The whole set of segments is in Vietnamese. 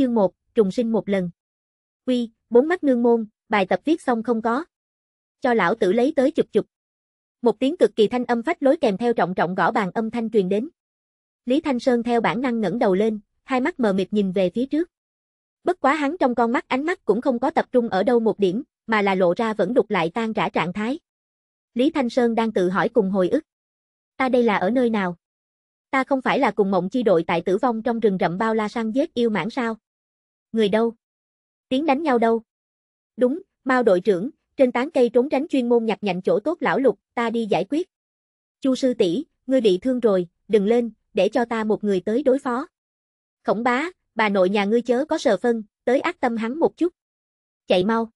chương 1, trùng sinh một lần. Quy, bốn mắt nương môn, bài tập viết xong không có. Cho lão tử lấy tới chụp chụp. Một tiếng cực kỳ thanh âm phách lối kèm theo trọng trọng gõ bàn âm thanh truyền đến. Lý Thanh Sơn theo bản năng ngẩng đầu lên, hai mắt mờ mịt nhìn về phía trước. Bất quá hắn trong con mắt ánh mắt cũng không có tập trung ở đâu một điểm, mà là lộ ra vẫn đục lại tan rã trạng thái. Lý Thanh Sơn đang tự hỏi cùng hồi ức. Ta đây là ở nơi nào? Ta không phải là cùng mộng chi đội tại tử vong trong rừng rậm bao la săn giết yêu mãn sao? Người đâu? Tiếng đánh nhau đâu? Đúng, Mao đội trưởng, trên tán cây trốn tránh chuyên môn nhặt nhạnh chỗ tốt lão lục, ta đi giải quyết. Chu sư tỷ, ngươi bị thương rồi, đừng lên, để cho ta một người tới đối phó. Khổng bá, bà nội nhà ngươi chớ có sờ phân, tới ác tâm hắn một chút. Chạy mau.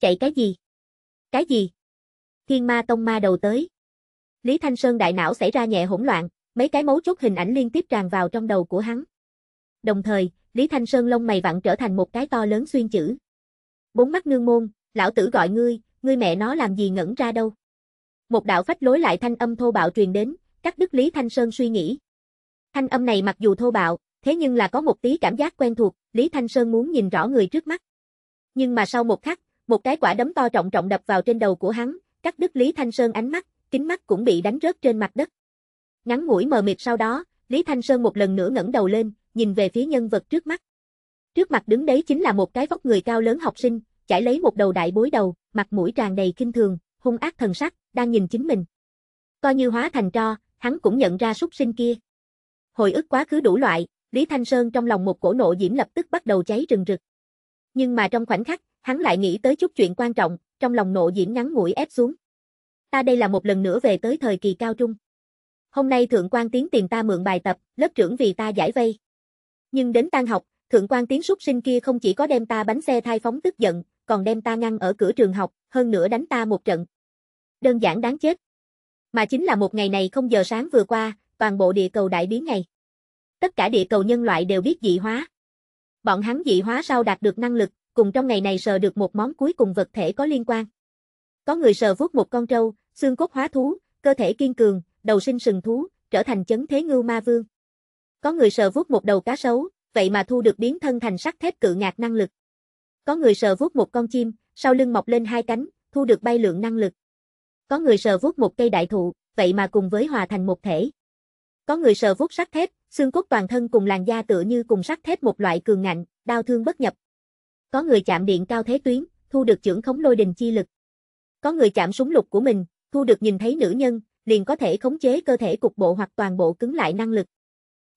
Chạy cái gì? Cái gì? Thiên ma tông ma đầu tới. Lý Thanh Sơn đại não xảy ra nhẹ hỗn loạn, mấy cái mấu chốt hình ảnh liên tiếp tràn vào trong đầu của hắn đồng thời, Lý Thanh Sơn lông mày vặn trở thành một cái to lớn xuyên chữ. Bốn mắt nương môn, lão tử gọi ngươi, ngươi mẹ nó làm gì ngẩn ra đâu. Một đạo phách lối lại thanh âm thô bạo truyền đến, các Đức Lý Thanh Sơn suy nghĩ. Thanh âm này mặc dù thô bạo, thế nhưng là có một tí cảm giác quen thuộc, Lý Thanh Sơn muốn nhìn rõ người trước mắt. Nhưng mà sau một khắc, một cái quả đấm to trọng trọng đập vào trên đầu của hắn, các Đức Lý Thanh Sơn ánh mắt, kính mắt cũng bị đánh rớt trên mặt đất. Ngắn ngủi mờ mịt sau đó, Lý Thanh Sơn một lần nữa ngẩng đầu lên, nhìn về phía nhân vật trước mắt. Trước mặt đứng đấy chính là một cái vóc người cao lớn học sinh, chảy lấy một đầu đại bối đầu, mặt mũi tràn đầy kinh thường, hung ác thần sắc, đang nhìn chính mình. Coi như hóa thành tro, hắn cũng nhận ra súc sinh kia. Hồi ức quá khứ đủ loại, Lý Thanh Sơn trong lòng một cổ nộ diễm lập tức bắt đầu cháy rừng rực. Nhưng mà trong khoảnh khắc, hắn lại nghĩ tới chút chuyện quan trọng, trong lòng nộ diễm ngắn ngủi ép xuống. Ta đây là một lần nữa về tới thời kỳ cao trung. Hôm nay thượng quan tiến tiền ta mượn bài tập, lớp trưởng vì ta giải vây nhưng đến tan học, thượng quan tiến súc sinh kia không chỉ có đem ta bánh xe thai phóng tức giận, còn đem ta ngăn ở cửa trường học, hơn nữa đánh ta một trận. Đơn giản đáng chết. Mà chính là một ngày này không giờ sáng vừa qua, toàn bộ địa cầu đại biến ngày. Tất cả địa cầu nhân loại đều biết dị hóa. Bọn hắn dị hóa sau đạt được năng lực, cùng trong ngày này sờ được một món cuối cùng vật thể có liên quan. Có người sờ vuốt một con trâu, xương cốt hóa thú, cơ thể kiên cường, đầu sinh sừng thú, trở thành chấn thế ngưu ma vương. Có người sờ vuốt một đầu cá sấu, vậy mà thu được biến thân thành sắt thép cự ngạc năng lực. Có người sờ vuốt một con chim, sau lưng mọc lên hai cánh, thu được bay lượng năng lực. Có người sờ vuốt một cây đại thụ, vậy mà cùng với hòa thành một thể. Có người sờ vuốt sắt thép, xương cốt toàn thân cùng làn da tựa như cùng sắt thép một loại cường ngạnh, đau thương bất nhập. Có người chạm điện cao thế tuyến, thu được trưởng khống lôi đình chi lực. Có người chạm súng lục của mình, thu được nhìn thấy nữ nhân, liền có thể khống chế cơ thể cục bộ hoặc toàn bộ cứng lại năng lực.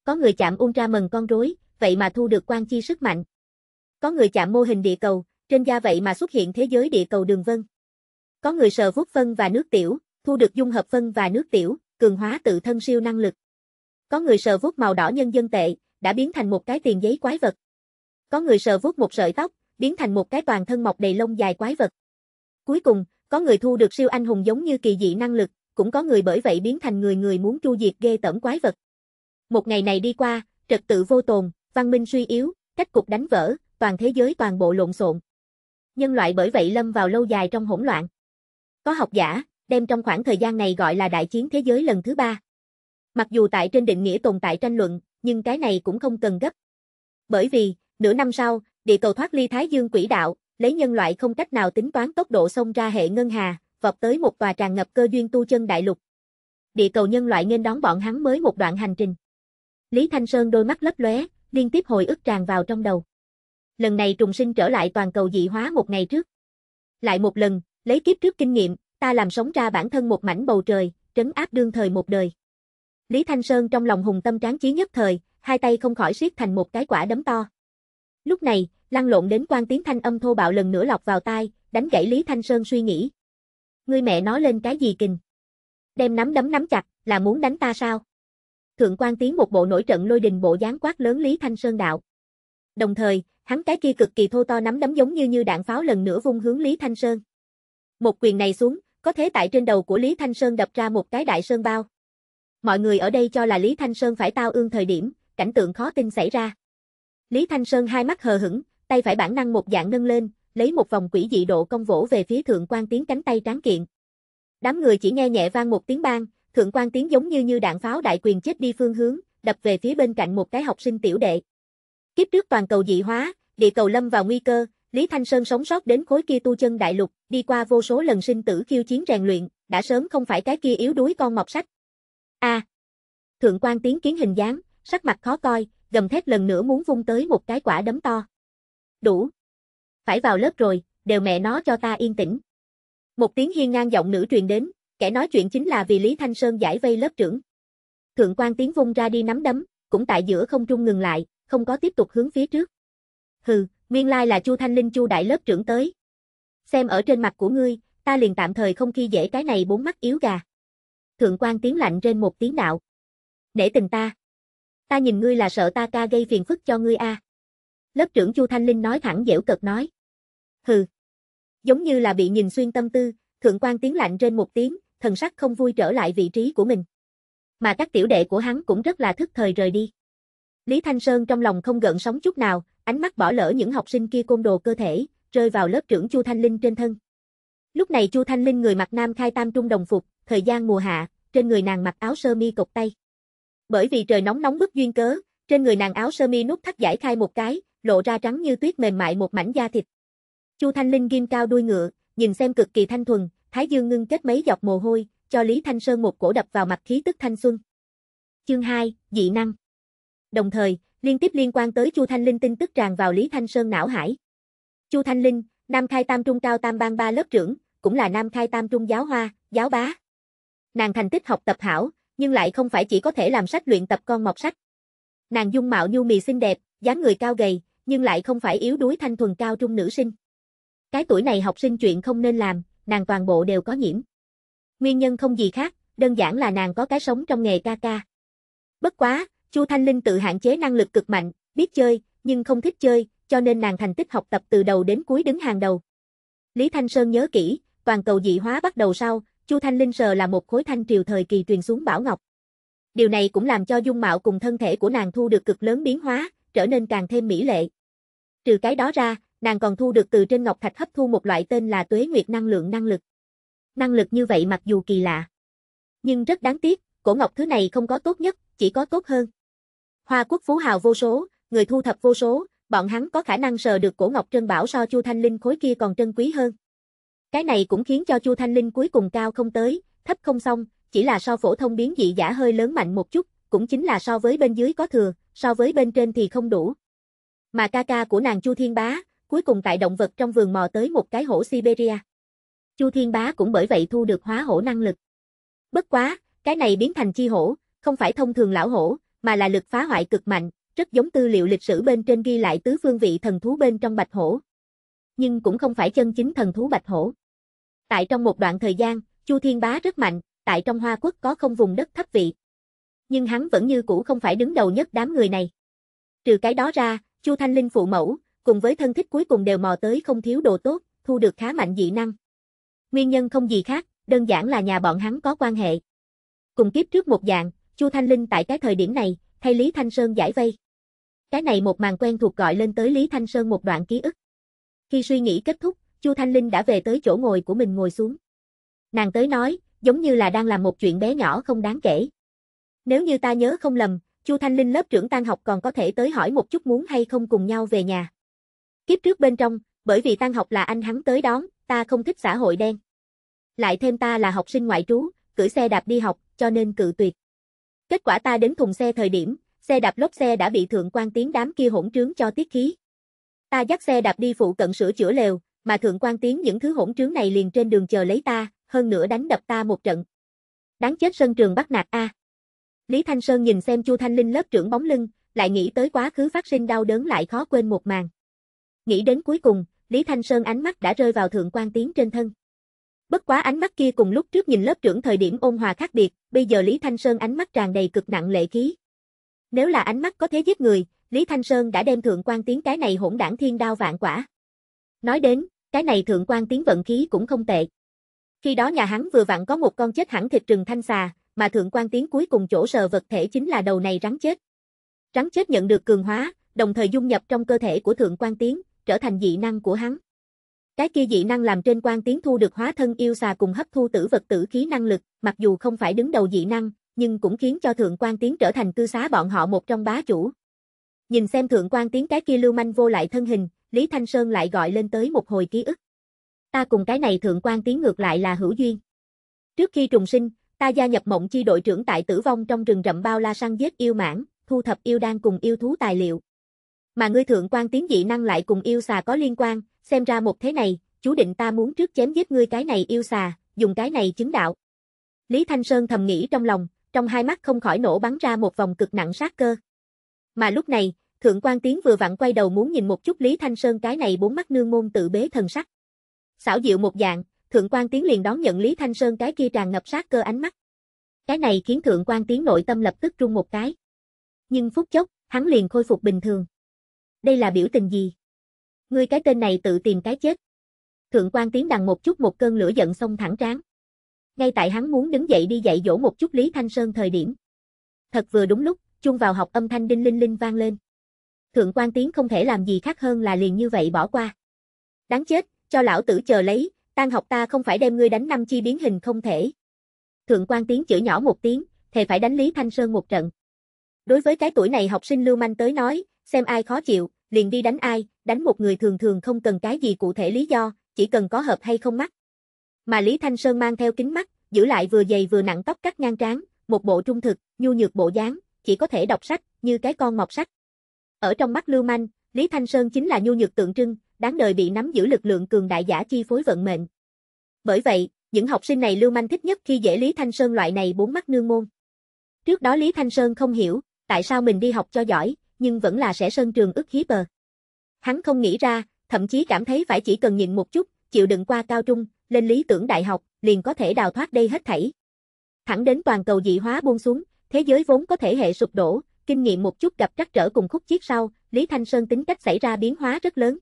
Có người chạm Ultra mần con rối, vậy mà thu được quan chi sức mạnh. Có người chạm mô hình địa cầu, trên da vậy mà xuất hiện thế giới địa cầu đường vân. Có người sờ vuốt phân và nước tiểu, thu được dung hợp phân và nước tiểu, cường hóa tự thân siêu năng lực. Có người sờ vuốt màu đỏ nhân dân tệ, đã biến thành một cái tiền giấy quái vật. Có người sờ vuốt một sợi tóc, biến thành một cái toàn thân mọc đầy lông dài quái vật. Cuối cùng, có người thu được siêu anh hùng giống như kỳ dị năng lực, cũng có người bởi vậy biến thành người người muốn tru diệt ghê tởm quái vật. Một ngày này đi qua, trật tự vô tồn, văn minh suy yếu, cách cục đánh vỡ, toàn thế giới toàn bộ lộn xộn. Nhân loại bởi vậy lâm vào lâu dài trong hỗn loạn. Có học giả, đem trong khoảng thời gian này gọi là đại chiến thế giới lần thứ ba. Mặc dù tại trên định nghĩa tồn tại tranh luận, nhưng cái này cũng không cần gấp. Bởi vì, nửa năm sau, địa cầu thoát ly Thái Dương quỹ đạo, lấy nhân loại không cách nào tính toán tốc độ xông ra hệ ngân hà, vọt tới một tòa tràn ngập cơ duyên tu chân đại lục. Địa cầu nhân loại nên đón bọn hắn mới một đoạn hành trình. Lý Thanh Sơn đôi mắt lấp lóe, liên tiếp hồi ức tràn vào trong đầu. Lần này trùng sinh trở lại toàn cầu dị hóa một ngày trước. Lại một lần, lấy kiếp trước kinh nghiệm, ta làm sống ra bản thân một mảnh bầu trời, trấn áp đương thời một đời. Lý Thanh Sơn trong lòng hùng tâm tráng chí nhất thời, hai tay không khỏi siết thành một cái quả đấm to. Lúc này, lăn lộn đến quan tiếng thanh âm thô bạo lần nữa lọc vào tai, đánh gãy Lý Thanh Sơn suy nghĩ. Ngươi mẹ nói lên cái gì kình? Đem nắm đấm nắm chặt, là muốn đánh ta sao? Thượng quan tiến một bộ nổi trận lôi đình bộ dáng quát lớn Lý Thanh Sơn đạo. Đồng thời, hắn cái kia cực kỳ thô to nắm đấm giống như như đạn pháo lần nữa vung hướng Lý Thanh Sơn. Một quyền này xuống, có thế tại trên đầu của Lý Thanh Sơn đập ra một cái đại sơn bao. Mọi người ở đây cho là Lý Thanh Sơn phải tao ương thời điểm, cảnh tượng khó tin xảy ra. Lý Thanh Sơn hai mắt hờ hững, tay phải bản năng một dạng nâng lên, lấy một vòng quỷ dị độ công vỗ về phía thượng quan tiến cánh tay tráng kiện. Đám người chỉ nghe nhẹ vang một tiếng bang, thượng quan tiếng giống như như đạn pháo đại quyền chết đi phương hướng, đập về phía bên cạnh một cái học sinh tiểu đệ. Kiếp trước toàn cầu dị hóa, địa cầu lâm vào nguy cơ, Lý Thanh Sơn sống sót đến khối kia tu chân đại lục, đi qua vô số lần sinh tử khiêu chiến rèn luyện, đã sớm không phải cái kia yếu đuối con mọc sách. A. À, thượng quan tiếng kiến hình dáng, sắc mặt khó coi, gầm thét lần nữa muốn vung tới một cái quả đấm to. Đủ. Phải vào lớp rồi, đều mẹ nó cho ta yên tĩnh. Một tiếng hiên ngang giọng nữ truyền đến, Kẻ nói chuyện chính là vì Lý Thanh Sơn giải vây lớp trưởng. Thượng quan tiến vung ra đi nắm đấm, cũng tại giữa không trung ngừng lại, không có tiếp tục hướng phía trước. Hừ, nguyên lai là Chu Thanh Linh Chu đại lớp trưởng tới. Xem ở trên mặt của ngươi, ta liền tạm thời không khi dễ cái này bốn mắt yếu gà. Thượng quan tiến lạnh trên một tiếng đạo. Nể tình ta. Ta nhìn ngươi là sợ ta ca gây phiền phức cho ngươi a. Lớp trưởng Chu Thanh Linh nói thẳng dẻo cợt nói. Hừ. Giống như là bị nhìn xuyên tâm tư, thượng quan tiến lạnh trên một tiếng, thần sắc không vui trở lại vị trí của mình. Mà các tiểu đệ của hắn cũng rất là thức thời rời đi. Lý Thanh Sơn trong lòng không gợn sóng chút nào, ánh mắt bỏ lỡ những học sinh kia côn đồ cơ thể, rơi vào lớp trưởng Chu Thanh Linh trên thân. Lúc này Chu Thanh Linh người mặc nam khai tam trung đồng phục, thời gian mùa hạ, trên người nàng mặc áo sơ mi cộc tay. Bởi vì trời nóng nóng bức duyên cớ, trên người nàng áo sơ mi nút thắt giải khai một cái, lộ ra trắng như tuyết mềm mại một mảnh da thịt. Chu Thanh Linh ghim cao đuôi ngựa, nhìn xem cực kỳ thanh thuần, Thái Dương ngưng kết mấy giọt mồ hôi, cho Lý Thanh Sơn một cổ đập vào mặt khí tức thanh xuân. Chương 2, dị năng. Đồng thời, liên tiếp liên quan tới Chu Thanh Linh tin tức tràn vào Lý Thanh Sơn não hải. Chu Thanh Linh, Nam Khai Tam Trung cao tam bang ba lớp trưởng, cũng là Nam Khai Tam Trung giáo hoa, giáo bá. Nàng thành tích học tập hảo, nhưng lại không phải chỉ có thể làm sách luyện tập con mọc sách. Nàng dung mạo nhu mì xinh đẹp, dáng người cao gầy, nhưng lại không phải yếu đuối thanh thuần cao trung nữ sinh. Cái tuổi này học sinh chuyện không nên làm, nàng toàn bộ đều có nhiễm. Nguyên nhân không gì khác, đơn giản là nàng có cái sống trong nghề ca ca. Bất quá, Chu Thanh Linh tự hạn chế năng lực cực mạnh, biết chơi, nhưng không thích chơi, cho nên nàng thành tích học tập từ đầu đến cuối đứng hàng đầu. Lý Thanh Sơn nhớ kỹ, toàn cầu dị hóa bắt đầu sau, Chu Thanh Linh sờ là một khối thanh triều thời kỳ truyền xuống bảo ngọc. Điều này cũng làm cho dung mạo cùng thân thể của nàng thu được cực lớn biến hóa, trở nên càng thêm mỹ lệ. Trừ cái đó ra, nàng còn thu được từ trên ngọc thạch hấp thu một loại tên là tuế nguyệt năng lượng năng lực. Năng lực như vậy mặc dù kỳ lạ, nhưng rất đáng tiếc, cổ ngọc thứ này không có tốt nhất, chỉ có tốt hơn. Hoa quốc phú hào vô số, người thu thập vô số, bọn hắn có khả năng sờ được cổ ngọc trân bảo so Chu Thanh Linh khối kia còn trân quý hơn. Cái này cũng khiến cho Chu Thanh Linh cuối cùng cao không tới, thấp không xong, chỉ là so phổ thông biến dị giả hơi lớn mạnh một chút, cũng chính là so với bên dưới có thừa, so với bên trên thì không đủ. Mà ca ca của nàng Chu Thiên Bá, cuối cùng tại động vật trong vườn mò tới một cái hổ Siberia. Chu Thiên Bá cũng bởi vậy thu được hóa hổ năng lực. Bất quá, cái này biến thành chi hổ, không phải thông thường lão hổ, mà là lực phá hoại cực mạnh, rất giống tư liệu lịch sử bên trên ghi lại tứ phương vị thần thú bên trong bạch hổ. Nhưng cũng không phải chân chính thần thú bạch hổ. Tại trong một đoạn thời gian, Chu Thiên Bá rất mạnh, tại trong Hoa Quốc có không vùng đất thấp vị. Nhưng hắn vẫn như cũ không phải đứng đầu nhất đám người này. Trừ cái đó ra, Chu Thanh Linh phụ mẫu, cùng với thân thích cuối cùng đều mò tới không thiếu đồ tốt, thu được khá mạnh dị năng. Nguyên nhân không gì khác, đơn giản là nhà bọn hắn có quan hệ. Cùng kiếp trước một dạng, Chu Thanh Linh tại cái thời điểm này, thay Lý Thanh Sơn giải vây. Cái này một màn quen thuộc gọi lên tới Lý Thanh Sơn một đoạn ký ức. Khi suy nghĩ kết thúc, Chu Thanh Linh đã về tới chỗ ngồi của mình ngồi xuống. Nàng tới nói, giống như là đang làm một chuyện bé nhỏ không đáng kể. Nếu như ta nhớ không lầm, Chu Thanh Linh lớp trưởng tan học còn có thể tới hỏi một chút muốn hay không cùng nhau về nhà. Kiếp trước bên trong, bởi vì tan học là anh hắn tới đón, ta không thích xã hội đen. Lại thêm ta là học sinh ngoại trú, cưỡi xe đạp đi học, cho nên cự tuyệt. Kết quả ta đến thùng xe thời điểm, xe đạp lốp xe đã bị thượng quan tiến đám kia hỗn trướng cho tiết khí. Ta dắt xe đạp đi phụ cận sửa chữa lều, mà thượng quan tiến những thứ hỗn trướng này liền trên đường chờ lấy ta, hơn nữa đánh đập ta một trận. Đáng chết sân trường bắt nạt a. Lý Thanh Sơn nhìn xem Chu Thanh Linh lớp trưởng bóng lưng, lại nghĩ tới quá khứ phát sinh đau đớn lại khó quên một màn. Nghĩ đến cuối cùng, Lý Thanh Sơn ánh mắt đã rơi vào thượng quan tiến trên thân. Bất quá ánh mắt kia cùng lúc trước nhìn lớp trưởng thời điểm ôn hòa khác biệt, bây giờ Lý Thanh Sơn ánh mắt tràn đầy cực nặng lệ khí. Nếu là ánh mắt có thế giết người, Lý Thanh Sơn đã đem thượng quan tiến cái này hỗn đảng thiên đao vạn quả. Nói đến, cái này thượng quan tiến vận khí cũng không tệ. Khi đó nhà hắn vừa vặn có một con chết hẳn thịt rừng thanh xà, mà thượng quan tiến cuối cùng chỗ sờ vật thể chính là đầu này rắn chết. Rắn chết nhận được cường hóa, đồng thời dung nhập trong cơ thể của thượng quan tiến, trở thành dị năng của hắn. Cái kia dị năng làm trên quan tiến thu được hóa thân yêu xà cùng hấp thu tử vật tử khí năng lực, mặc dù không phải đứng đầu dị năng, nhưng cũng khiến cho thượng quan tiến trở thành cư xá bọn họ một trong bá chủ. Nhìn xem thượng quan tiến cái kia lưu manh vô lại thân hình, Lý Thanh Sơn lại gọi lên tới một hồi ký ức. Ta cùng cái này thượng quan tiến ngược lại là hữu duyên. Trước khi trùng sinh, ta gia nhập mộng chi đội trưởng tại tử vong trong rừng rậm bao la săn giết yêu mãn, thu thập yêu đan cùng yêu thú tài liệu mà ngươi thượng quan tiếng dị năng lại cùng yêu xà có liên quan, xem ra một thế này, chú định ta muốn trước chém giết ngươi cái này yêu xà, dùng cái này chứng đạo. Lý Thanh Sơn thầm nghĩ trong lòng, trong hai mắt không khỏi nổ bắn ra một vòng cực nặng sát cơ. Mà lúc này, Thượng quan Tiến vừa vặn quay đầu muốn nhìn một chút Lý Thanh Sơn cái này bốn mắt nương môn tự bế thần sắc. Xảo diệu một dạng, Thượng quan Tiến liền đón nhận Lý Thanh Sơn cái kia tràn ngập sát cơ ánh mắt. Cái này khiến Thượng quan Tiến nội tâm lập tức rung một cái. Nhưng phút chốc, hắn liền khôi phục bình thường đây là biểu tình gì? Ngươi cái tên này tự tìm cái chết. Thượng quan tiến đằng một chút một cơn lửa giận xông thẳng tráng. Ngay tại hắn muốn đứng dậy đi dạy dỗ một chút Lý Thanh Sơn thời điểm. Thật vừa đúng lúc, chung vào học âm thanh đinh linh linh vang lên. Thượng quan tiến không thể làm gì khác hơn là liền như vậy bỏ qua. Đáng chết, cho lão tử chờ lấy, tan học ta không phải đem ngươi đánh năm chi biến hình không thể. Thượng quan tiến chửi nhỏ một tiếng, thề phải đánh Lý Thanh Sơn một trận. Đối với cái tuổi này học sinh lưu manh tới nói, xem ai khó chịu, liền đi đánh ai, đánh một người thường thường không cần cái gì cụ thể lý do, chỉ cần có hợp hay không mắt. Mà Lý Thanh Sơn mang theo kính mắt, giữ lại vừa dày vừa nặng tóc cắt ngang trán, một bộ trung thực, nhu nhược bộ dáng, chỉ có thể đọc sách, như cái con mọc sách. Ở trong mắt lưu manh, Lý Thanh Sơn chính là nhu nhược tượng trưng, đáng đời bị nắm giữ lực lượng cường đại giả chi phối vận mệnh. Bởi vậy, những học sinh này lưu manh thích nhất khi dễ Lý Thanh Sơn loại này bốn mắt nương môn. Trước đó Lý Thanh Sơn không hiểu, tại sao mình đi học cho giỏi, nhưng vẫn là sẽ sơn trường ức hiếp bờ. Hắn không nghĩ ra, thậm chí cảm thấy phải chỉ cần nhịn một chút, chịu đựng qua cao trung, lên lý tưởng đại học, liền có thể đào thoát đây hết thảy. Thẳng đến toàn cầu dị hóa buông xuống, thế giới vốn có thể hệ sụp đổ, kinh nghiệm một chút gặp trắc trở cùng khúc chiếc sau, Lý Thanh Sơn tính cách xảy ra biến hóa rất lớn.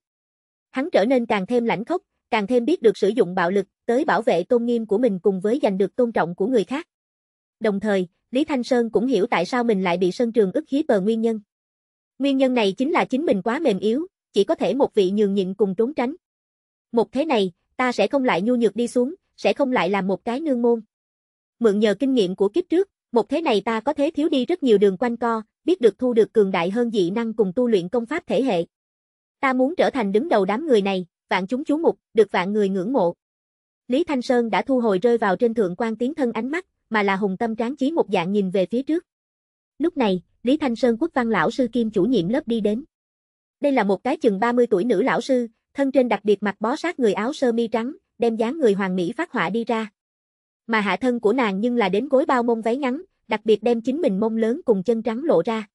Hắn trở nên càng thêm lãnh khốc, càng thêm biết được sử dụng bạo lực tới bảo vệ tôn nghiêm của mình cùng với giành được tôn trọng của người khác. Đồng thời, Lý Thanh Sơn cũng hiểu tại sao mình lại bị Sơn Trường ức hiếp bờ nguyên nhân. Nguyên nhân này chính là chính mình quá mềm yếu, chỉ có thể một vị nhường nhịn cùng trốn tránh. Một thế này, ta sẽ không lại nhu nhược đi xuống, sẽ không lại làm một cái nương môn. Mượn nhờ kinh nghiệm của kiếp trước, một thế này ta có thể thiếu đi rất nhiều đường quanh co, biết được thu được cường đại hơn dị năng cùng tu luyện công pháp thể hệ. Ta muốn trở thành đứng đầu đám người này, vạn chúng chú mục, được vạn người ngưỡng mộ. Lý Thanh Sơn đã thu hồi rơi vào trên thượng quan tiến thân ánh mắt, mà là hùng tâm tráng chí một dạng nhìn về phía trước. Lúc này, Lý Thanh Sơn quốc văn lão sư kim chủ nhiệm lớp đi đến. Đây là một cái chừng 30 tuổi nữ lão sư, thân trên đặc biệt mặc bó sát người áo sơ mi trắng, đem dáng người hoàng mỹ phát họa đi ra. Mà hạ thân của nàng nhưng là đến gối bao mông váy ngắn, đặc biệt đem chính mình mông lớn cùng chân trắng lộ ra.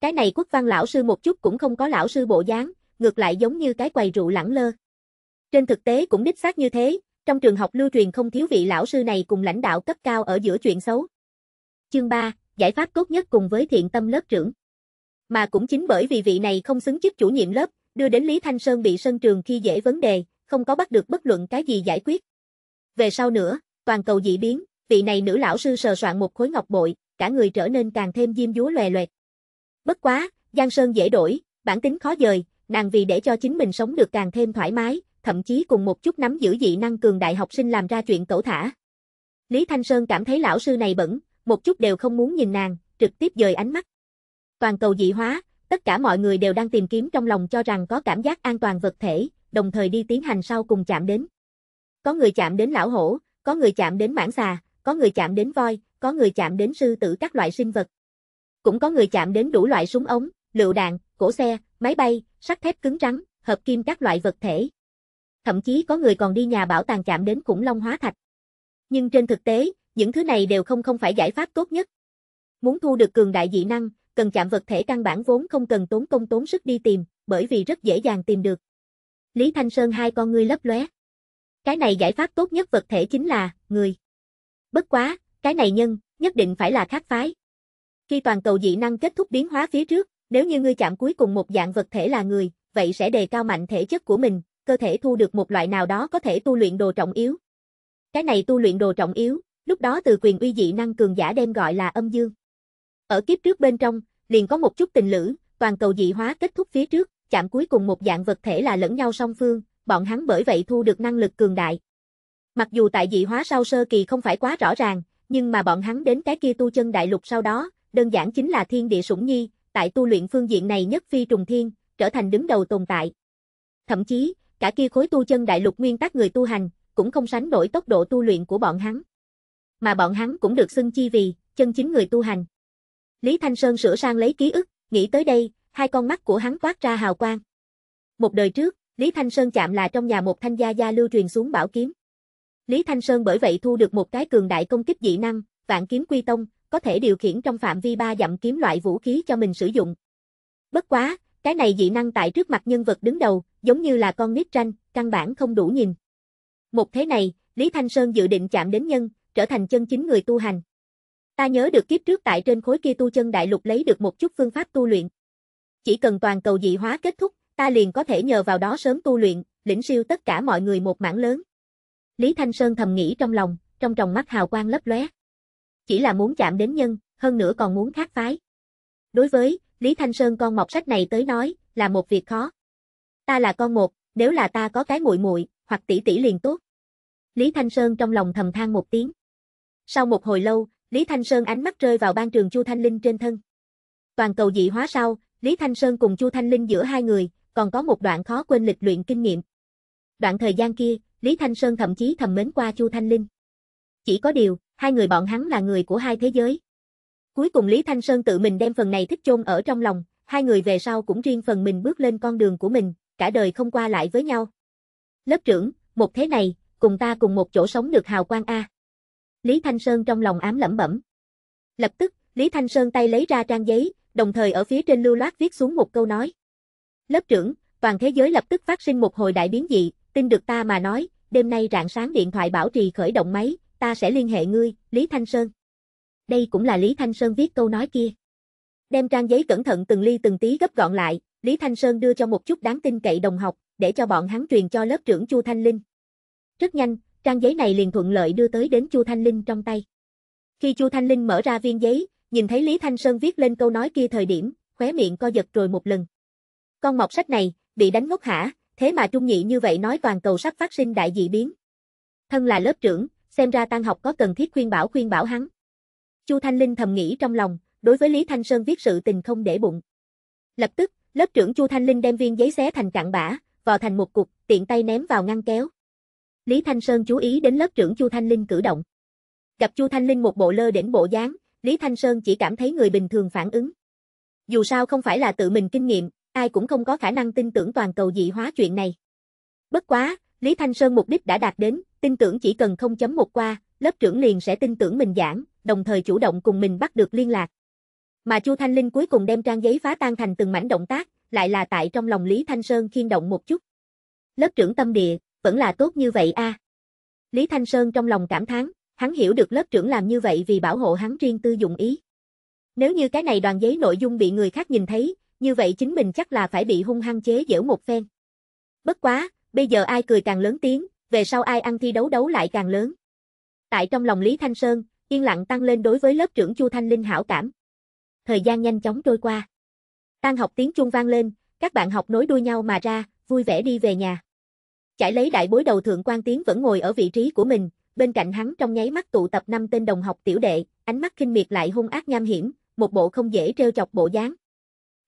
Cái này quốc văn lão sư một chút cũng không có lão sư bộ dáng, ngược lại giống như cái quầy rượu lẳng lơ. Trên thực tế cũng đích xác như thế, trong trường học lưu truyền không thiếu vị lão sư này cùng lãnh đạo cấp cao ở giữa chuyện xấu. Chương 3, giải pháp tốt nhất cùng với thiện tâm lớp trưởng. Mà cũng chính bởi vì vị này không xứng chức chủ nhiệm lớp, đưa đến Lý Thanh Sơn bị sân trường khi dễ vấn đề, không có bắt được bất luận cái gì giải quyết. Về sau nữa, toàn cầu dị biến, vị này nữ lão sư sờ soạn một khối ngọc bội, cả người trở nên càng thêm diêm dúa loè loẹt. Bất quá, Giang Sơn dễ đổi, bản tính khó dời, nàng vì để cho chính mình sống được càng thêm thoải mái, thậm chí cùng một chút nắm giữ dị năng cường đại học sinh làm ra chuyện cẩu thả. Lý Thanh Sơn cảm thấy lão sư này bẩn, một chút đều không muốn nhìn nàng, trực tiếp dời ánh mắt. Toàn cầu dị hóa, tất cả mọi người đều đang tìm kiếm trong lòng cho rằng có cảm giác an toàn vật thể, đồng thời đi tiến hành sau cùng chạm đến. Có người chạm đến lão hổ, có người chạm đến mãng xà, có người chạm đến voi, có người chạm đến sư tử các loại sinh vật. Cũng có người chạm đến đủ loại súng ống, lựu đạn, cổ xe, máy bay, sắt thép cứng rắn, hợp kim các loại vật thể thậm chí có người còn đi nhà bảo tàng chạm đến khủng long hóa thạch. Nhưng trên thực tế, những thứ này đều không không phải giải pháp tốt nhất. Muốn thu được cường đại dị năng, cần chạm vật thể căn bản vốn không cần tốn công tốn sức đi tìm, bởi vì rất dễ dàng tìm được. Lý Thanh Sơn hai con ngươi lấp lóe. Cái này giải pháp tốt nhất vật thể chính là người. Bất quá, cái này nhân, nhất định phải là khác phái. Khi toàn cầu dị năng kết thúc biến hóa phía trước, nếu như ngươi chạm cuối cùng một dạng vật thể là người, vậy sẽ đề cao mạnh thể chất của mình, cơ thể thu được một loại nào đó có thể tu luyện đồ trọng yếu. Cái này tu luyện đồ trọng yếu, lúc đó từ quyền uy dị năng cường giả đem gọi là âm dương. Ở kiếp trước bên trong, liền có một chút tình lữ, toàn cầu dị hóa kết thúc phía trước, chạm cuối cùng một dạng vật thể là lẫn nhau song phương, bọn hắn bởi vậy thu được năng lực cường đại. Mặc dù tại dị hóa sau sơ kỳ không phải quá rõ ràng, nhưng mà bọn hắn đến cái kia tu chân đại lục sau đó, đơn giản chính là thiên địa sủng nhi, tại tu luyện phương diện này nhất phi trùng thiên, trở thành đứng đầu tồn tại. Thậm chí, cả kia khối tu chân đại lục nguyên tắc người tu hành, cũng không sánh nổi tốc độ tu luyện của bọn hắn. Mà bọn hắn cũng được xưng chi vì, chân chính người tu hành. Lý Thanh Sơn sửa sang lấy ký ức, nghĩ tới đây, hai con mắt của hắn toát ra hào quang. Một đời trước, Lý Thanh Sơn chạm là trong nhà một thanh gia gia lưu truyền xuống bảo kiếm. Lý Thanh Sơn bởi vậy thu được một cái cường đại công kích dị năng, vạn kiếm quy tông, có thể điều khiển trong phạm vi ba dặm kiếm loại vũ khí cho mình sử dụng. Bất quá, cái này dị năng tại trước mặt nhân vật đứng đầu, giống như là con nít tranh, căn bản không đủ nhìn. Một thế này, Lý Thanh Sơn dự định chạm đến nhân, trở thành chân chính người tu hành. Ta nhớ được kiếp trước tại trên khối kia tu chân đại lục lấy được một chút phương pháp tu luyện. Chỉ cần toàn cầu dị hóa kết thúc, ta liền có thể nhờ vào đó sớm tu luyện, lĩnh siêu tất cả mọi người một mảng lớn. Lý Thanh Sơn thầm nghĩ trong lòng, trong tròng mắt hào quang lấp lóe. Chỉ là muốn chạm đến nhân, hơn nữa còn muốn khác phái. Đối với Lý Thanh Sơn con mọc sách này tới nói, là một việc khó. Ta là con một, nếu là ta có cái muội muội hoặc tỷ tỷ liền tốt. Lý Thanh Sơn trong lòng thầm than một tiếng. Sau một hồi lâu, Lý Thanh Sơn ánh mắt rơi vào ban trường Chu Thanh Linh trên thân. Toàn cầu dị hóa sau, Lý Thanh Sơn cùng Chu Thanh Linh giữa hai người, còn có một đoạn khó quên lịch luyện kinh nghiệm. Đoạn thời gian kia, Lý Thanh Sơn thậm chí thầm mến qua Chu Thanh Linh. Chỉ có điều, hai người bọn hắn là người của hai thế giới, Cuối cùng Lý Thanh Sơn tự mình đem phần này thích chôn ở trong lòng, hai người về sau cũng riêng phần mình bước lên con đường của mình, cả đời không qua lại với nhau. Lớp trưởng, một thế này, cùng ta cùng một chỗ sống được hào quang a. Lý Thanh Sơn trong lòng ám lẩm bẩm. Lập tức, Lý Thanh Sơn tay lấy ra trang giấy, đồng thời ở phía trên lưu loát viết xuống một câu nói. Lớp trưởng, toàn thế giới lập tức phát sinh một hồi đại biến dị, tin được ta mà nói, đêm nay rạng sáng điện thoại bảo trì khởi động máy, ta sẽ liên hệ ngươi, Lý Thanh Sơn đây cũng là Lý Thanh Sơn viết câu nói kia. Đem trang giấy cẩn thận từng ly từng tí gấp gọn lại, Lý Thanh Sơn đưa cho một chút đáng tin cậy đồng học, để cho bọn hắn truyền cho lớp trưởng Chu Thanh Linh. Rất nhanh, trang giấy này liền thuận lợi đưa tới đến Chu Thanh Linh trong tay. Khi Chu Thanh Linh mở ra viên giấy, nhìn thấy Lý Thanh Sơn viết lên câu nói kia thời điểm, khóe miệng co giật rồi một lần. Con mọc sách này, bị đánh ngốc hả, thế mà trung nhị như vậy nói toàn cầu sắp phát sinh đại dị biến. Thân là lớp trưởng, xem ra tan học có cần thiết khuyên bảo khuyên bảo hắn. Chu Thanh Linh thầm nghĩ trong lòng, đối với Lý Thanh Sơn viết sự tình không để bụng. Lập tức, lớp trưởng Chu Thanh Linh đem viên giấy xé thành cạn bã, vò thành một cục, tiện tay ném vào ngăn kéo. Lý Thanh Sơn chú ý đến lớp trưởng Chu Thanh Linh cử động. Gặp Chu Thanh Linh một bộ lơ đỉnh bộ dáng, Lý Thanh Sơn chỉ cảm thấy người bình thường phản ứng. Dù sao không phải là tự mình kinh nghiệm, ai cũng không có khả năng tin tưởng toàn cầu dị hóa chuyện này. Bất quá, Lý Thanh Sơn mục đích đã đạt đến, tin tưởng chỉ cần không chấm một qua, lớp trưởng liền sẽ tin tưởng mình giảng, đồng thời chủ động cùng mình bắt được liên lạc. Mà Chu Thanh Linh cuối cùng đem trang giấy phá tan thành từng mảnh động tác, lại là tại trong lòng Lý Thanh Sơn khiên động một chút. Lớp trưởng tâm địa, vẫn là tốt như vậy a. À. Lý Thanh Sơn trong lòng cảm thán, hắn hiểu được lớp trưởng làm như vậy vì bảo hộ hắn riêng tư dụng ý. Nếu như cái này đoàn giấy nội dung bị người khác nhìn thấy, như vậy chính mình chắc là phải bị hung hăng chế giễu một phen. Bất quá, bây giờ ai cười càng lớn tiếng, về sau ai ăn thi đấu đấu lại càng lớn. Tại trong lòng Lý Thanh Sơn, yên lặng tăng lên đối với lớp trưởng Chu Thanh Linh hảo cảm. Thời gian nhanh chóng trôi qua. Tan học tiếng chuông vang lên, các bạn học nối đuôi nhau mà ra, vui vẻ đi về nhà. Chải lấy đại bối đầu thượng quan tiến vẫn ngồi ở vị trí của mình, bên cạnh hắn trong nháy mắt tụ tập năm tên đồng học tiểu đệ, ánh mắt khinh miệt lại hung ác nham hiểm, một bộ không dễ trêu chọc bộ dáng.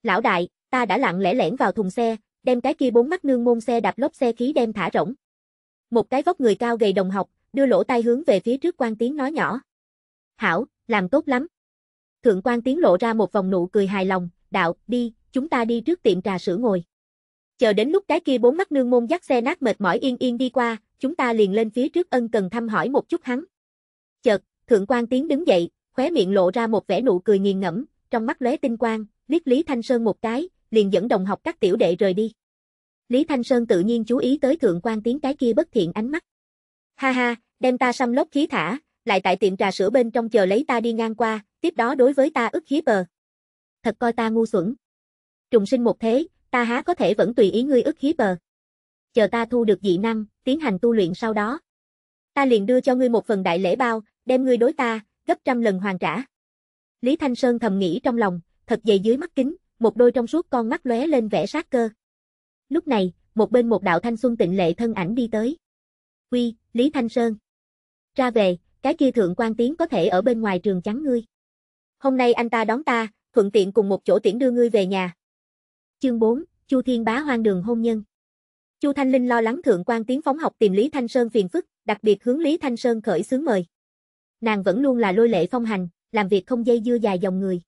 Lão đại, ta đã lặng lẽ lẻn vào thùng xe, đem cái kia bốn mắt nương môn xe đạp lốp xe khí đem thả rỗng. Một cái vóc người cao gầy đồng học, đưa lỗ tai hướng về phía trước quan tiếng nói nhỏ hảo, làm tốt lắm. Thượng quan tiến lộ ra một vòng nụ cười hài lòng, đạo, đi, chúng ta đi trước tiệm trà sữa ngồi. Chờ đến lúc cái kia bốn mắt nương môn dắt xe nát mệt mỏi yên yên đi qua, chúng ta liền lên phía trước ân cần thăm hỏi một chút hắn. Chợt, thượng quan tiến đứng dậy, khóe miệng lộ ra một vẻ nụ cười nghiền ngẫm, trong mắt lóe tinh quang, liếc Lý Thanh Sơn một cái, liền dẫn đồng học các tiểu đệ rời đi. Lý Thanh Sơn tự nhiên chú ý tới thượng quan tiến cái kia bất thiện ánh mắt. Ha ha, đem ta xăm lốc khí thả, lại tại tiệm trà sữa bên trong chờ lấy ta đi ngang qua, tiếp đó đối với ta ức hiếp bờ. Thật coi ta ngu xuẩn. Trùng sinh một thế, ta há có thể vẫn tùy ý ngươi ức hiếp bờ. Chờ ta thu được dị năng, tiến hành tu luyện sau đó. Ta liền đưa cho ngươi một phần đại lễ bao, đem ngươi đối ta, gấp trăm lần hoàn trả. Lý Thanh Sơn thầm nghĩ trong lòng, thật dày dưới mắt kính, một đôi trong suốt con mắt lóe lên vẻ sát cơ. Lúc này, một bên một đạo thanh xuân tịnh lệ thân ảnh đi tới. Quy, Lý Thanh Sơn. Ra về, cái kia thượng quan tiến có thể ở bên ngoài trường trắng ngươi. Hôm nay anh ta đón ta, thuận tiện cùng một chỗ tiễn đưa ngươi về nhà. Chương 4, Chu Thiên Bá hoang đường hôn nhân. Chu Thanh Linh lo lắng thượng quan tiến phóng học tìm Lý Thanh Sơn phiền phức, đặc biệt hướng Lý Thanh Sơn khởi xướng mời. Nàng vẫn luôn là lôi lệ phong hành, làm việc không dây dưa dài dòng người.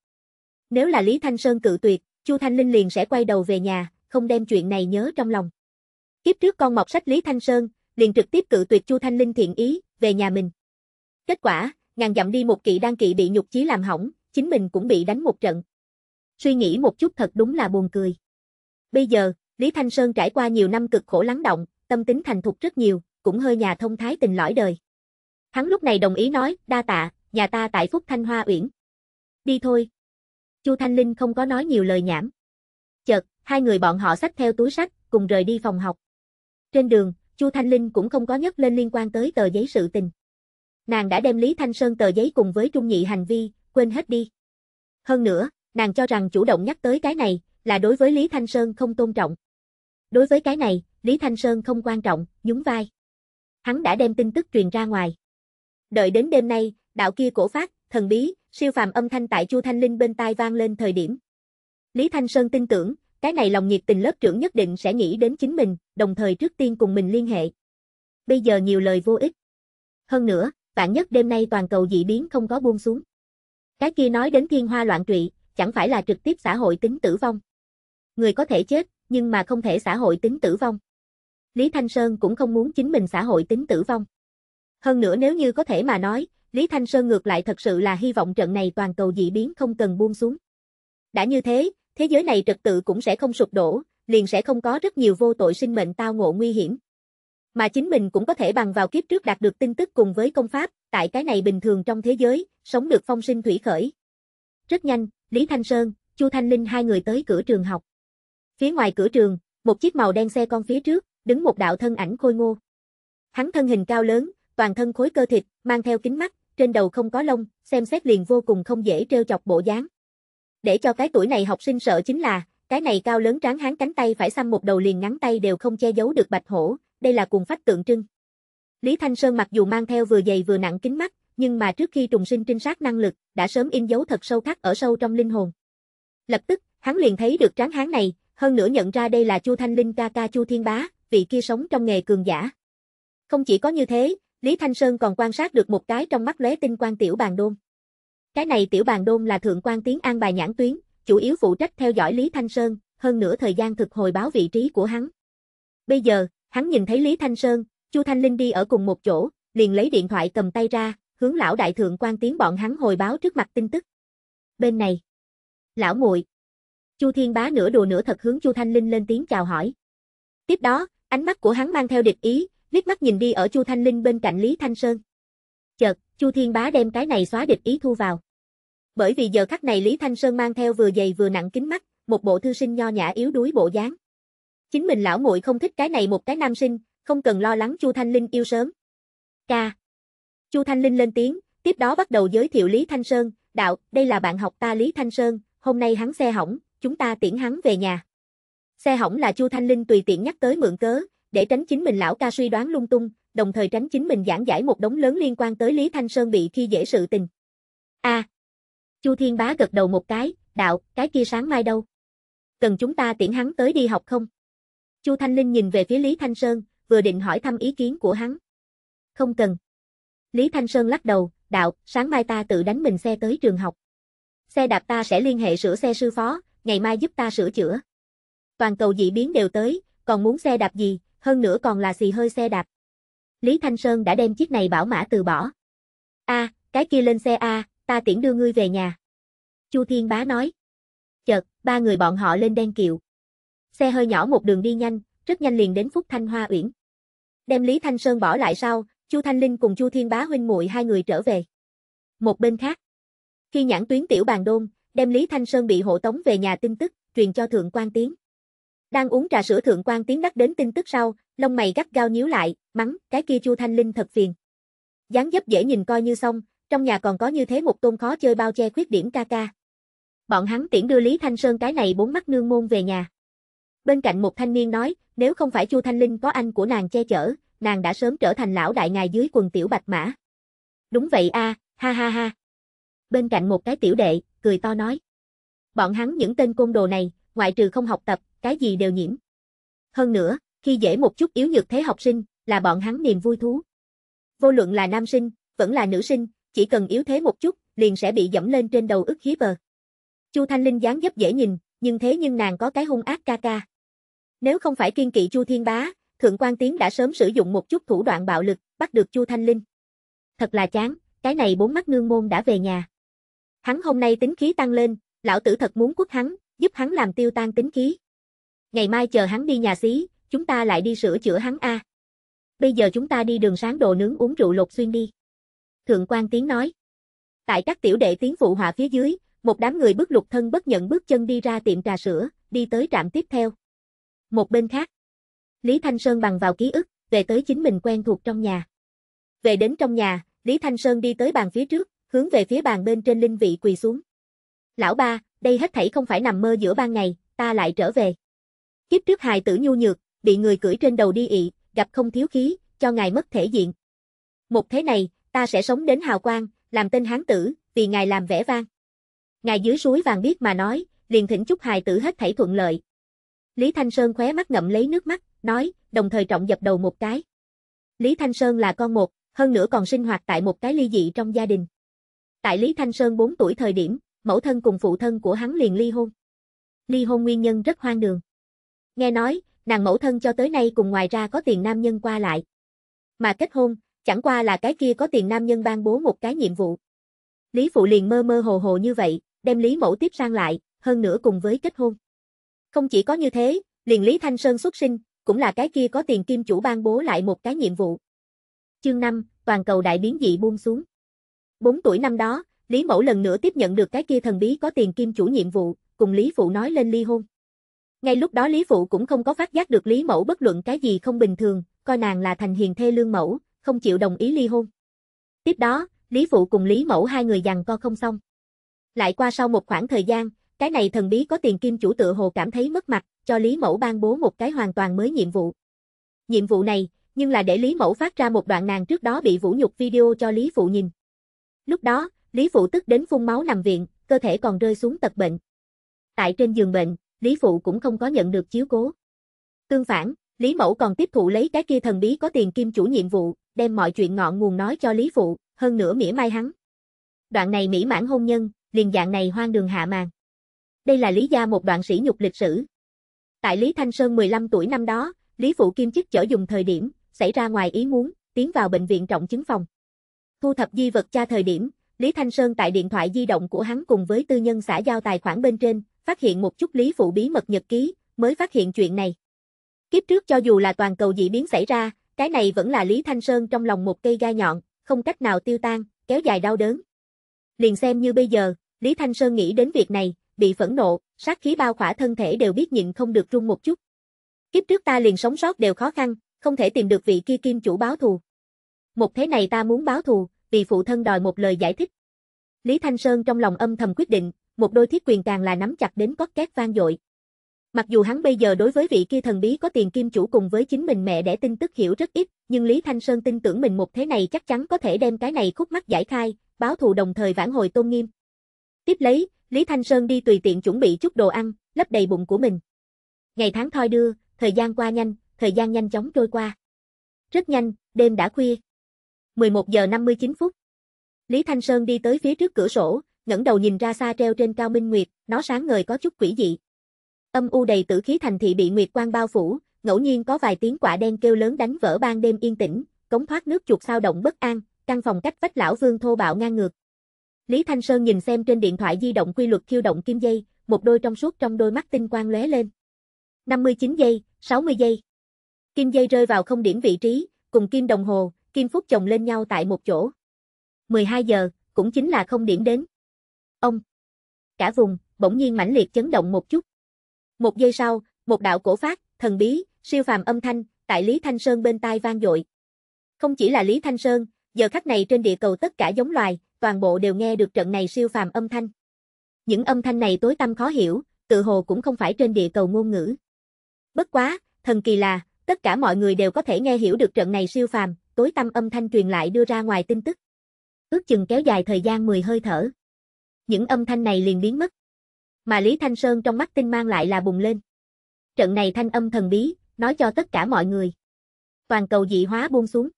Nếu là Lý Thanh Sơn cự tuyệt, Chu Thanh Linh liền sẽ quay đầu về nhà, không đem chuyện này nhớ trong lòng. Kiếp trước con mọc sách Lý Thanh Sơn, liền trực tiếp cự tuyệt Chu Thanh Linh thiện ý, về nhà mình. Kết quả, ngàn dặm đi một kỵ đang kỵ bị nhục chí làm hỏng, chính mình cũng bị đánh một trận. Suy nghĩ một chút thật đúng là buồn cười. Bây giờ, Lý Thanh Sơn trải qua nhiều năm cực khổ lắng động, tâm tính thành thục rất nhiều, cũng hơi nhà thông thái tình lõi đời. Hắn lúc này đồng ý nói, đa tạ, nhà ta tại Phúc Thanh Hoa Uyển. Đi thôi. Chu Thanh Linh không có nói nhiều lời nhảm. Chợt, hai người bọn họ xách theo túi sách, cùng rời đi phòng học. Trên đường, Chu Thanh Linh cũng không có nhắc lên liên quan tới tờ giấy sự tình. Nàng đã đem Lý Thanh Sơn tờ giấy cùng với Trung Nhị hành vi, quên hết đi. Hơn nữa, nàng cho rằng chủ động nhắc tới cái này, là đối với Lý Thanh Sơn không tôn trọng. Đối với cái này, Lý Thanh Sơn không quan trọng, nhún vai. Hắn đã đem tin tức truyền ra ngoài. Đợi đến đêm nay, đạo kia cổ phát, thần bí, siêu phàm âm thanh tại Chu Thanh Linh bên tai vang lên thời điểm. Lý Thanh Sơn tin tưởng, cái này lòng nhiệt tình lớp trưởng nhất định sẽ nghĩ đến chính mình, đồng thời trước tiên cùng mình liên hệ. Bây giờ nhiều lời vô ích. Hơn nữa, vạn nhất đêm nay toàn cầu dị biến không có buông xuống. Cái kia nói đến thiên hoa loạn trụy, chẳng phải là trực tiếp xã hội tính tử vong. Người có thể chết, nhưng mà không thể xã hội tính tử vong. Lý Thanh Sơn cũng không muốn chính mình xã hội tính tử vong. Hơn nữa nếu như có thể mà nói, Lý Thanh Sơn ngược lại thật sự là hy vọng trận này toàn cầu dị biến không cần buông xuống. Đã như thế, thế giới này trật tự cũng sẽ không sụp đổ, liền sẽ không có rất nhiều vô tội sinh mệnh tao ngộ nguy hiểm mà chính mình cũng có thể bằng vào kiếp trước đạt được tin tức cùng với công pháp, tại cái này bình thường trong thế giới, sống được phong sinh thủy khởi. Rất nhanh, Lý Thanh Sơn, Chu Thanh Linh hai người tới cửa trường học. Phía ngoài cửa trường, một chiếc màu đen xe con phía trước, đứng một đạo thân ảnh khôi ngô. Hắn thân hình cao lớn, toàn thân khối cơ thịt, mang theo kính mắt, trên đầu không có lông, xem xét liền vô cùng không dễ trêu chọc bộ dáng. Để cho cái tuổi này học sinh sợ chính là, cái này cao lớn tráng hán cánh tay phải xăm một đầu liền ngắn tay đều không che giấu được bạch hổ, đây là cuồng phách tượng trưng. Lý Thanh Sơn mặc dù mang theo vừa dày vừa nặng kính mắt, nhưng mà trước khi trùng sinh trinh sát năng lực, đã sớm in dấu thật sâu khắc ở sâu trong linh hồn. Lập tức, hắn liền thấy được tráng hán này, hơn nữa nhận ra đây là Chu Thanh Linh ca ca Chu Thiên Bá, vị kia sống trong nghề cường giả. Không chỉ có như thế, Lý Thanh Sơn còn quan sát được một cái trong mắt lóe tinh quan tiểu bàn đôn. Cái này tiểu bàn đôn là thượng quan tiếng an bài nhãn tuyến, chủ yếu phụ trách theo dõi Lý Thanh Sơn, hơn nữa thời gian thực hồi báo vị trí của hắn. Bây giờ, Hắn nhìn thấy Lý Thanh Sơn, Chu Thanh Linh đi ở cùng một chỗ, liền lấy điện thoại cầm tay ra, hướng lão đại thượng quan tiếng bọn hắn hồi báo trước mặt tin tức. Bên này, lão muội. Chu Thiên Bá nửa đùa nửa thật hướng Chu Thanh Linh lên tiếng chào hỏi. Tiếp đó, ánh mắt của hắn mang theo địch ý, liếc mắt nhìn đi ở Chu Thanh Linh bên cạnh Lý Thanh Sơn. Chợt, Chu Thiên Bá đem cái này xóa địch ý thu vào. Bởi vì giờ khắc này Lý Thanh Sơn mang theo vừa dày vừa nặng kính mắt, một bộ thư sinh nho nhã yếu đuối bộ dáng. Chính mình lão muội không thích cái này một cái nam sinh, không cần lo lắng Chu Thanh Linh yêu sớm. Ca. Chu Thanh Linh lên tiếng, tiếp đó bắt đầu giới thiệu Lý Thanh Sơn, đạo, đây là bạn học ta Lý Thanh Sơn, hôm nay hắn xe hỏng, chúng ta tiễn hắn về nhà. Xe hỏng là Chu Thanh Linh tùy tiện nhắc tới mượn cớ, để tránh chính mình lão ca suy đoán lung tung, đồng thời tránh chính mình giảng giải một đống lớn liên quan tới Lý Thanh Sơn bị khi dễ sự tình. A. Chu Thiên Bá gật đầu một cái, đạo, cái kia sáng mai đâu? Cần chúng ta tiễn hắn tới đi học không? Chu Thanh Linh nhìn về phía Lý Thanh Sơn, vừa định hỏi thăm ý kiến của hắn. Không cần. Lý Thanh Sơn lắc đầu, đạo, sáng mai ta tự đánh mình xe tới trường học. Xe đạp ta sẽ liên hệ sửa xe sư phó, ngày mai giúp ta sửa chữa. Toàn cầu dị biến đều tới, còn muốn xe đạp gì, hơn nữa còn là xì hơi xe đạp. Lý Thanh Sơn đã đem chiếc này bảo mã từ bỏ. A, à, cái kia lên xe A, ta tiễn đưa ngươi về nhà. Chu Thiên Bá nói. Chợt, ba người bọn họ lên đen kiệu. Xe hơi nhỏ một đường đi nhanh, rất nhanh liền đến Phúc Thanh Hoa Uyển. Đem Lý Thanh Sơn bỏ lại sau, Chu Thanh Linh cùng Chu Thiên Bá huynh muội hai người trở về. Một bên khác, khi nhãn tuyến tiểu bàn đôn, đem Lý Thanh Sơn bị hộ tống về nhà tin tức, truyền cho Thượng quan Tiến. Đang uống trà sữa Thượng quan Tiến đắc đến tin tức sau, lông mày gắt gao nhíu lại, mắng, cái kia Chu Thanh Linh thật phiền. Dáng dấp dễ nhìn coi như xong, trong nhà còn có như thế một tôn khó chơi bao che khuyết điểm ca ca. Bọn hắn tiễn đưa Lý Thanh Sơn cái này bốn mắt nương môn về nhà. Bên cạnh một thanh niên nói, nếu không phải Chu Thanh Linh có anh của nàng che chở, nàng đã sớm trở thành lão đại ngài dưới quần tiểu bạch mã. Đúng vậy a, à, ha ha ha. Bên cạnh một cái tiểu đệ, cười to nói. Bọn hắn những tên côn đồ này, ngoại trừ không học tập, cái gì đều nhiễm. Hơn nữa, khi dễ một chút yếu nhược thế học sinh, là bọn hắn niềm vui thú. Vô luận là nam sinh, vẫn là nữ sinh, chỉ cần yếu thế một chút, liền sẽ bị dẫm lên trên đầu ức hiếp bờ. Chu Thanh Linh dáng dấp dễ nhìn, nhưng thế nhưng nàng có cái hung ác ca ca. Nếu không phải kiên kỵ Chu Thiên Bá, Thượng quan Tiến đã sớm sử dụng một chút thủ đoạn bạo lực, bắt được Chu Thanh Linh. Thật là chán, cái này bốn mắt nương môn đã về nhà. Hắn hôm nay tính khí tăng lên, lão tử thật muốn quất hắn, giúp hắn làm tiêu tan tính khí. Ngày mai chờ hắn đi nhà xí, chúng ta lại đi sửa chữa hắn a. Bây giờ chúng ta đi đường sáng đồ nướng uống rượu lột xuyên đi. Thượng quan Tiến nói. Tại các tiểu đệ tiến phụ họa phía dưới, một đám người bước lục thân bất nhận bước chân đi ra tiệm trà sữa, đi tới trạm tiếp theo. Một bên khác, Lý Thanh Sơn bằng vào ký ức, về tới chính mình quen thuộc trong nhà. Về đến trong nhà, Lý Thanh Sơn đi tới bàn phía trước, hướng về phía bàn bên trên linh vị quỳ xuống. Lão ba, đây hết thảy không phải nằm mơ giữa ban ngày, ta lại trở về. Kiếp trước hài tử nhu nhược, bị người cưỡi trên đầu đi ị, gặp không thiếu khí, cho ngài mất thể diện. Một thế này, ta sẽ sống đến hào quang, làm tên hán tử, vì ngài làm vẻ vang. Ngài dưới suối vàng biết mà nói, liền thỉnh chúc hài tử hết thảy thuận lợi, Lý Thanh Sơn khóe mắt ngậm lấy nước mắt, nói, đồng thời trọng dập đầu một cái. Lý Thanh Sơn là con một, hơn nữa còn sinh hoạt tại một cái ly dị trong gia đình. Tại Lý Thanh Sơn 4 tuổi thời điểm, mẫu thân cùng phụ thân của hắn liền ly hôn. Ly hôn nguyên nhân rất hoang đường. Nghe nói, nàng mẫu thân cho tới nay cùng ngoài ra có tiền nam nhân qua lại. Mà kết hôn, chẳng qua là cái kia có tiền nam nhân ban bố một cái nhiệm vụ. Lý phụ liền mơ mơ hồ hồ như vậy, đem Lý mẫu tiếp sang lại, hơn nữa cùng với kết hôn. Không chỉ có như thế, liền Lý Thanh Sơn xuất sinh, cũng là cái kia có tiền kim chủ ban bố lại một cái nhiệm vụ. Chương 5, toàn cầu đại biến dị buông xuống. 4 tuổi năm đó, Lý Mẫu lần nữa tiếp nhận được cái kia thần bí có tiền kim chủ nhiệm vụ, cùng Lý Phụ nói lên ly hôn. Ngay lúc đó Lý Phụ cũng không có phát giác được Lý Mẫu bất luận cái gì không bình thường, coi nàng là thành hiền thê lương mẫu, không chịu đồng ý ly hôn. Tiếp đó, Lý Phụ cùng Lý Mẫu hai người giằng co không xong. Lại qua sau một khoảng thời gian, cái này thần bí có tiền kim chủ tựa hồ cảm thấy mất mặt, cho Lý Mẫu ban bố một cái hoàn toàn mới nhiệm vụ. Nhiệm vụ này, nhưng là để Lý Mẫu phát ra một đoạn nàng trước đó bị vũ nhục video cho Lý Phụ nhìn. Lúc đó, Lý Phụ tức đến phun máu nằm viện, cơ thể còn rơi xuống tật bệnh. Tại trên giường bệnh, Lý Phụ cũng không có nhận được chiếu cố. Tương phản, Lý Mẫu còn tiếp thụ lấy cái kia thần bí có tiền kim chủ nhiệm vụ, đem mọi chuyện ngọn nguồn nói cho Lý Phụ, hơn nữa mỉa mai hắn. Đoạn này mỹ mãn hôn nhân, liền dạng này hoang đường hạ màn. Đây là Lý Gia một đoạn sỉ nhục lịch sử. Tại Lý Thanh Sơn 15 tuổi năm đó, Lý Phụ Kim chức chở dùng thời điểm, xảy ra ngoài ý muốn, tiến vào bệnh viện trọng chứng phòng. Thu thập di vật cha thời điểm, Lý Thanh Sơn tại điện thoại di động của hắn cùng với tư nhân xã giao tài khoản bên trên, phát hiện một chút Lý Phụ bí mật nhật ký, mới phát hiện chuyện này. Kiếp trước cho dù là toàn cầu dị biến xảy ra, cái này vẫn là Lý Thanh Sơn trong lòng một cây gai nhọn, không cách nào tiêu tan, kéo dài đau đớn. Liền xem như bây giờ, Lý Thanh Sơn nghĩ đến việc này, bị phẫn nộ, sát khí bao khỏa thân thể đều biết nhịn không được run một chút. Kiếp trước ta liền sống sót đều khó khăn, không thể tìm được vị kia kim chủ báo thù. Một thế này ta muốn báo thù, vì phụ thân đòi một lời giải thích. Lý Thanh Sơn trong lòng âm thầm quyết định, một đôi thiết quyền càng là nắm chặt đến có két vang dội. Mặc dù hắn bây giờ đối với vị kia thần bí có tiền kim chủ cùng với chính mình mẹ để tin tức hiểu rất ít, nhưng Lý Thanh Sơn tin tưởng mình một thế này chắc chắn có thể đem cái này khúc mắt giải khai, báo thù đồng thời vãn hồi tôn nghiêm. Tiếp lấy, Lý Thanh Sơn đi tùy tiện chuẩn bị chút đồ ăn, lấp đầy bụng của mình. Ngày tháng thoi đưa, thời gian qua nhanh, thời gian nhanh chóng trôi qua. Rất nhanh, đêm đã khuya. 11 giờ 59 phút. Lý Thanh Sơn đi tới phía trước cửa sổ, ngẩng đầu nhìn ra xa treo trên cao minh nguyệt, nó sáng ngời có chút quỷ dị. Âm u đầy tử khí thành thị bị nguyệt quang bao phủ, ngẫu nhiên có vài tiếng quả đen kêu lớn đánh vỡ ban đêm yên tĩnh, cống thoát nước chuột sao động bất an, căn phòng cách vách lão vương thô bạo ngang ngược. Lý Thanh Sơn nhìn xem trên điện thoại di động quy luật khiêu động kim dây, một đôi trong suốt trong đôi mắt tinh quang lóe lên. 59 giây, 60 giây. Kim dây rơi vào không điểm vị trí, cùng kim đồng hồ, kim phút chồng lên nhau tại một chỗ. 12 giờ, cũng chính là không điểm đến. Ông. Cả vùng, bỗng nhiên mãnh liệt chấn động một chút. Một giây sau, một đạo cổ phát, thần bí, siêu phàm âm thanh, tại Lý Thanh Sơn bên tai vang dội. Không chỉ là Lý Thanh Sơn, giờ khắc này trên địa cầu tất cả giống loài, toàn bộ đều nghe được trận này siêu phàm âm thanh. Những âm thanh này tối tăm khó hiểu, tự hồ cũng không phải trên địa cầu ngôn ngữ. Bất quá, thần kỳ là, tất cả mọi người đều có thể nghe hiểu được trận này siêu phàm, tối tăm âm thanh truyền lại đưa ra ngoài tin tức. Ước chừng kéo dài thời gian 10 hơi thở. Những âm thanh này liền biến mất. Mà Lý Thanh Sơn trong mắt tinh mang lại là bùng lên. Trận này thanh âm thần bí, nói cho tất cả mọi người. Toàn cầu dị hóa buông xuống.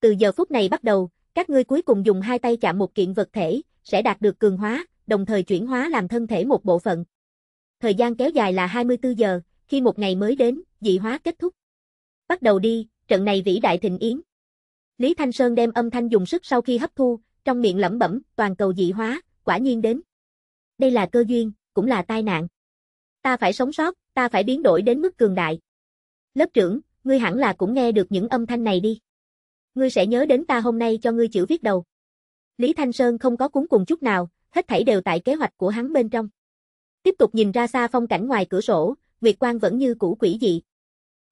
Từ giờ phút này bắt đầu, các ngươi cuối cùng dùng hai tay chạm một kiện vật thể, sẽ đạt được cường hóa, đồng thời chuyển hóa làm thân thể một bộ phận. Thời gian kéo dài là 24 giờ, khi một ngày mới đến, dị hóa kết thúc. Bắt đầu đi, trận này vĩ đại thịnh yến. Lý Thanh Sơn đem âm thanh dùng sức sau khi hấp thu, trong miệng lẩm bẩm, toàn cầu dị hóa, quả nhiên đến. Đây là cơ duyên, cũng là tai nạn. Ta phải sống sót, ta phải biến đổi đến mức cường đại. Lớp trưởng, ngươi hẳn là cũng nghe được những âm thanh này đi. Ngươi sẽ nhớ đến ta hôm nay cho ngươi chữ viết đầu. Lý Thanh Sơn không có cuốn cùng chút nào, hết thảy đều tại kế hoạch của hắn bên trong. Tiếp tục nhìn ra xa phong cảnh ngoài cửa sổ, Nguyệt Quang vẫn như cũ quỷ dị.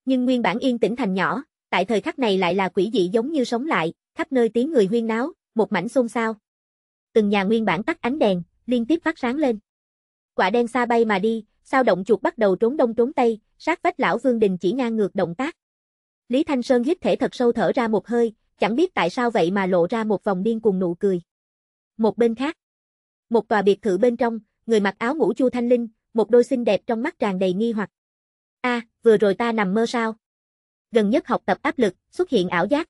Nhưng nguyên bản yên tĩnh thành nhỏ, tại thời khắc này lại là quỷ dị giống như sống lại, khắp nơi tiếng người huyên náo, một mảnh xôn xao. Từng nhà nguyên bản tắt ánh đèn, liên tiếp phát sáng lên. Quả đen xa bay mà đi, sao động chuột bắt đầu trốn đông trốn tây, sát vách lão Vương Đình chỉ ngang ngược động tác. Lý Thanh Sơn hít thể thật sâu thở ra một hơi, chẳng biết tại sao vậy mà lộ ra một vòng điên cùng nụ cười. Một bên khác, một tòa biệt thự bên trong, người mặc áo ngũ Chu Thanh Linh, một đôi xinh đẹp trong mắt tràn đầy nghi hoặc. A, à, vừa rồi ta nằm mơ sao? Gần nhất học tập áp lực, xuất hiện ảo giác.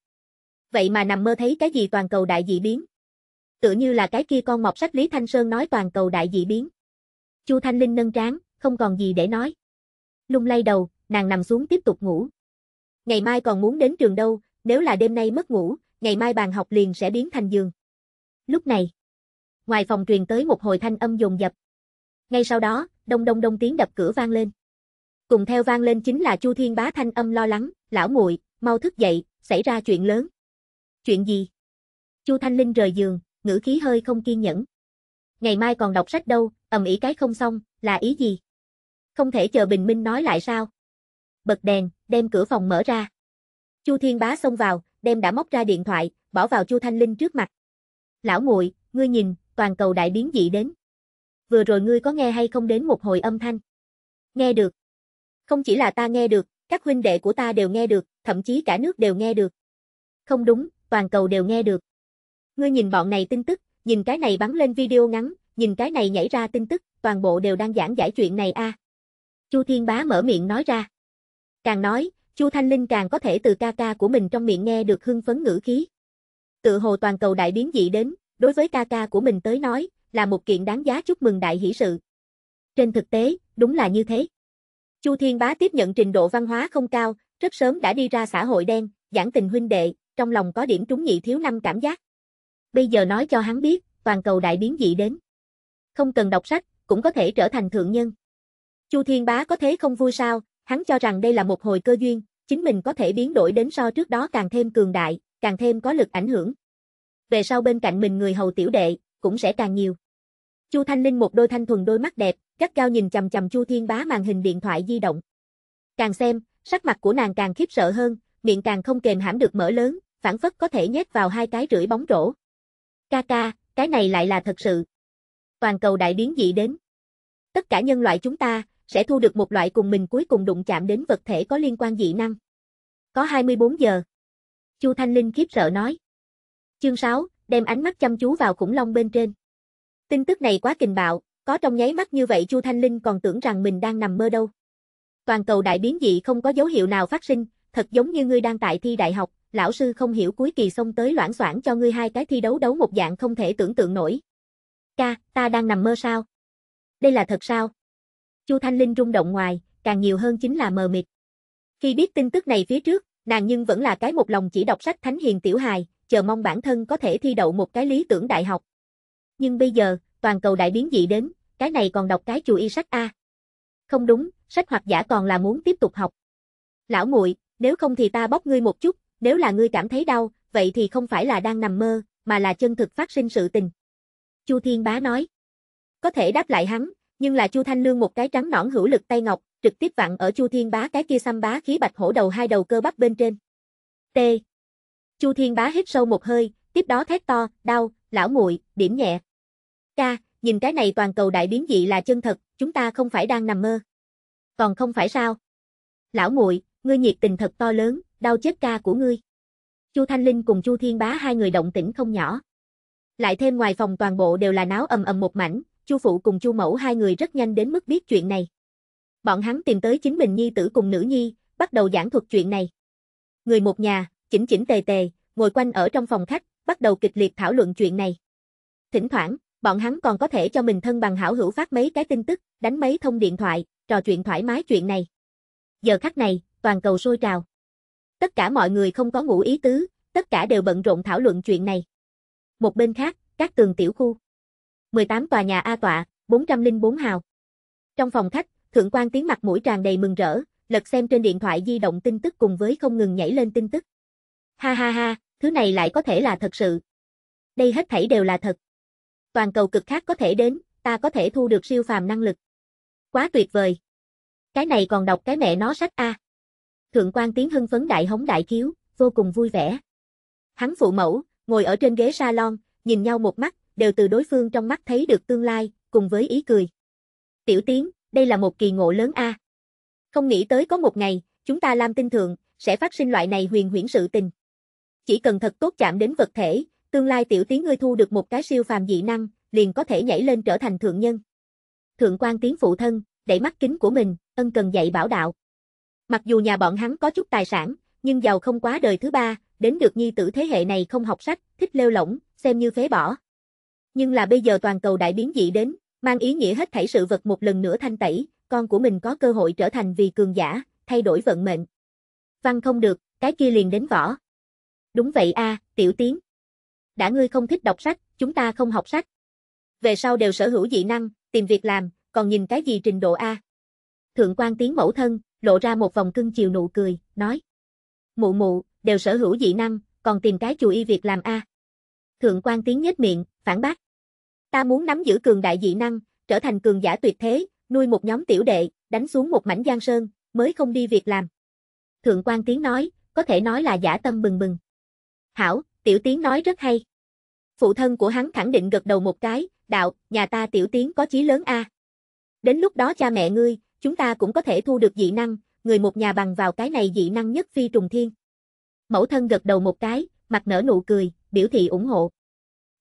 Vậy mà nằm mơ thấy cái gì toàn cầu đại dị biến? Tựa như là cái kia con mọc sách Lý Thanh Sơn nói toàn cầu đại dị biến. Chu Thanh Linh nâng trán, không còn gì để nói. Lung lay đầu, nàng nằm xuống tiếp tục ngủ ngày mai còn muốn đến trường đâu, nếu là đêm nay mất ngủ, ngày mai bàn học liền sẽ biến thành giường. Lúc này, ngoài phòng truyền tới một hồi thanh âm dồn dập. Ngay sau đó, đông đông đông tiếng đập cửa vang lên. Cùng theo vang lên chính là Chu Thiên Bá thanh âm lo lắng, lão muội, mau thức dậy, xảy ra chuyện lớn. Chuyện gì? Chu Thanh Linh rời giường, ngữ khí hơi không kiên nhẫn. Ngày mai còn đọc sách đâu, ầm ĩ cái không xong, là ý gì? Không thể chờ Bình Minh nói lại sao? bật đèn, đem cửa phòng mở ra. Chu Thiên Bá xông vào, đem đã móc ra điện thoại, bỏ vào Chu Thanh Linh trước mặt. "Lão muội, ngươi nhìn, toàn cầu đại biến dị đến. Vừa rồi ngươi có nghe hay không đến một hồi âm thanh?" "Nghe được." "Không chỉ là ta nghe được, các huynh đệ của ta đều nghe được, thậm chí cả nước đều nghe được." "Không đúng, toàn cầu đều nghe được." "Ngươi nhìn bọn này tin tức, nhìn cái này bắn lên video ngắn, nhìn cái này nhảy ra tin tức, toàn bộ đều đang giảng giải chuyện này a." À. Chu Thiên Bá mở miệng nói ra. Càng nói, Chu Thanh Linh càng có thể từ ca ca của mình trong miệng nghe được hưng phấn ngữ khí. Tự hồ toàn cầu đại biến dị đến, đối với ca ca của mình tới nói, là một kiện đáng giá chúc mừng đại hỷ sự. Trên thực tế, đúng là như thế. Chu Thiên Bá tiếp nhận trình độ văn hóa không cao, rất sớm đã đi ra xã hội đen, giảng tình huynh đệ, trong lòng có điểm trúng nhị thiếu năm cảm giác. Bây giờ nói cho hắn biết, toàn cầu đại biến dị đến. Không cần đọc sách, cũng có thể trở thành thượng nhân. Chu Thiên Bá có thế không vui sao, hắn cho rằng đây là một hồi cơ duyên, chính mình có thể biến đổi đến so trước đó càng thêm cường đại, càng thêm có lực ảnh hưởng. Về sau bên cạnh mình người hầu tiểu đệ, cũng sẽ càng nhiều. Chu Thanh Linh một đôi thanh thuần đôi mắt đẹp, gắt cao nhìn chầm chầm Chu Thiên Bá màn hình điện thoại di động. Càng xem, sắc mặt của nàng càng khiếp sợ hơn, miệng càng không kềm hãm được mở lớn, phản phất có thể nhét vào hai cái rưỡi bóng rổ. Ca ca, cái này lại là thật sự. Toàn cầu đại biến dị đến. Tất cả nhân loại chúng ta, sẽ thu được một loại cùng mình cuối cùng đụng chạm đến vật thể có liên quan dị năng. Có 24 giờ. Chu Thanh Linh khiếp sợ nói. Chương 6, đem ánh mắt chăm chú vào khủng long bên trên. Tin tức này quá kinh bạo, có trong nháy mắt như vậy Chu Thanh Linh còn tưởng rằng mình đang nằm mơ đâu. Toàn cầu đại biến dị không có dấu hiệu nào phát sinh, thật giống như ngươi đang tại thi đại học, lão sư không hiểu cuối kỳ xong tới loãng soảng cho ngươi hai cái thi đấu đấu một dạng không thể tưởng tượng nổi. Ca, ta đang nằm mơ sao? Đây là thật sao? Chu Thanh Linh rung động ngoài, càng nhiều hơn chính là mờ mịt. Khi biết tin tức này phía trước, nàng nhưng vẫn là cái một lòng chỉ đọc sách thánh hiền tiểu hài, chờ mong bản thân có thể thi đậu một cái lý tưởng đại học. Nhưng bây giờ, toàn cầu đại biến dị đến, cái này còn đọc cái chùi y sách A. Không đúng, sách hoặc giả còn là muốn tiếp tục học. Lão muội, nếu không thì ta bóc ngươi một chút, nếu là ngươi cảm thấy đau, vậy thì không phải là đang nằm mơ, mà là chân thực phát sinh sự tình. Chu Thiên Bá nói. Có thể đáp lại hắn, nhưng là Chu Thanh Lương một cái trắng nõn hữu lực tay ngọc, trực tiếp vặn ở Chu Thiên Bá cái kia xăm bá khí bạch hổ đầu hai đầu cơ bắp bên trên. T. Chu Thiên Bá hít sâu một hơi, tiếp đó thét to, đau, lão muội, điểm nhẹ. Ca, nhìn cái này toàn cầu đại biến dị là chân thật, chúng ta không phải đang nằm mơ. Còn không phải sao? Lão muội, ngươi nhiệt tình thật to lớn, đau chết ca của ngươi. Chu Thanh Linh cùng Chu Thiên Bá hai người động tĩnh không nhỏ. Lại thêm ngoài phòng toàn bộ đều là náo ầm ầm một mảnh, Chu phụ cùng Chu mẫu hai người rất nhanh đến mức biết chuyện này. Bọn hắn tìm tới chính mình nhi tử cùng nữ nhi, bắt đầu giảng thuật chuyện này. Người một nhà, chỉnh chỉnh tề tề, ngồi quanh ở trong phòng khách, bắt đầu kịch liệt thảo luận chuyện này. Thỉnh thoảng, bọn hắn còn có thể cho mình thân bằng hảo hữu phát mấy cái tin tức, đánh mấy thông điện thoại, trò chuyện thoải mái chuyện này. Giờ khắc này, toàn cầu sôi trào. Tất cả mọi người không có ngủ ý tứ, tất cả đều bận rộn thảo luận chuyện này. Một bên khác, các tường tiểu khu. 18 tòa nhà A tọa, 404 hào. Trong phòng khách, thượng quan tiếng mặt mũi tràn đầy mừng rỡ, lật xem trên điện thoại di động tin tức cùng với không ngừng nhảy lên tin tức. Ha ha ha, thứ này lại có thể là thật sự. Đây hết thảy đều là thật. Toàn cầu cực khác có thể đến, ta có thể thu được siêu phàm năng lực. Quá tuyệt vời. Cái này còn đọc cái mẹ nó sách a. Thượng quan tiếng hưng phấn đại hống đại khiếu, vô cùng vui vẻ. Hắn phụ mẫu, ngồi ở trên ghế salon, nhìn nhau một mắt, đều từ đối phương trong mắt thấy được tương lai, cùng với ý cười. Tiểu Tiến, đây là một kỳ ngộ lớn a. Không nghĩ tới có một ngày, chúng ta Lam Tinh Thượng, sẽ phát sinh loại này huyền huyễn sự tình. Chỉ cần thật tốt chạm đến vật thể, tương lai Tiểu Tiến ngươi thu được một cái siêu phàm dị năng, liền có thể nhảy lên trở thành thượng nhân. Thượng quan Tiến phụ thân, đẩy mắt kính của mình, ân cần dạy bảo đạo. Mặc dù nhà bọn hắn có chút tài sản, nhưng giàu không quá đời thứ ba, đến được nhi tử thế hệ này không học sách, thích lêu lỏng, xem như phế bỏ nhưng là bây giờ toàn cầu đại biến dị đến, mang ý nghĩa hết thảy sự vật một lần nữa thanh tẩy, con của mình có cơ hội trở thành vì cường giả, thay đổi vận mệnh. Văn không được, cái kia liền đến võ. Đúng vậy a, tiểu tiến. Đã ngươi không thích đọc sách, chúng ta không học sách. Về sau đều sở hữu dị năng, tìm việc làm, còn nhìn cái gì trình độ a? Thượng quan tiến mẫu thân, lộ ra một vòng cưng chiều nụ cười, nói: "Mụ mụ, đều sở hữu dị năng, còn tìm cái chủ y việc làm a?" Thượng quan tiến nhếch miệng, phản bác. Ta muốn nắm giữ cường đại dị năng, trở thành cường giả tuyệt thế, nuôi một nhóm tiểu đệ, đánh xuống một mảnh giang sơn, mới không đi việc làm. Thượng quan tiếng nói, có thể nói là giả tâm bừng bừng. Hảo, tiểu tiếng nói rất hay. Phụ thân của hắn khẳng định gật đầu một cái, đạo, nhà ta tiểu tiếng có chí lớn a. Đến lúc đó cha mẹ ngươi, chúng ta cũng có thể thu được dị năng, người một nhà bằng vào cái này dị năng nhất phi trùng thiên. Mẫu thân gật đầu một cái, mặt nở nụ cười, biểu thị ủng hộ.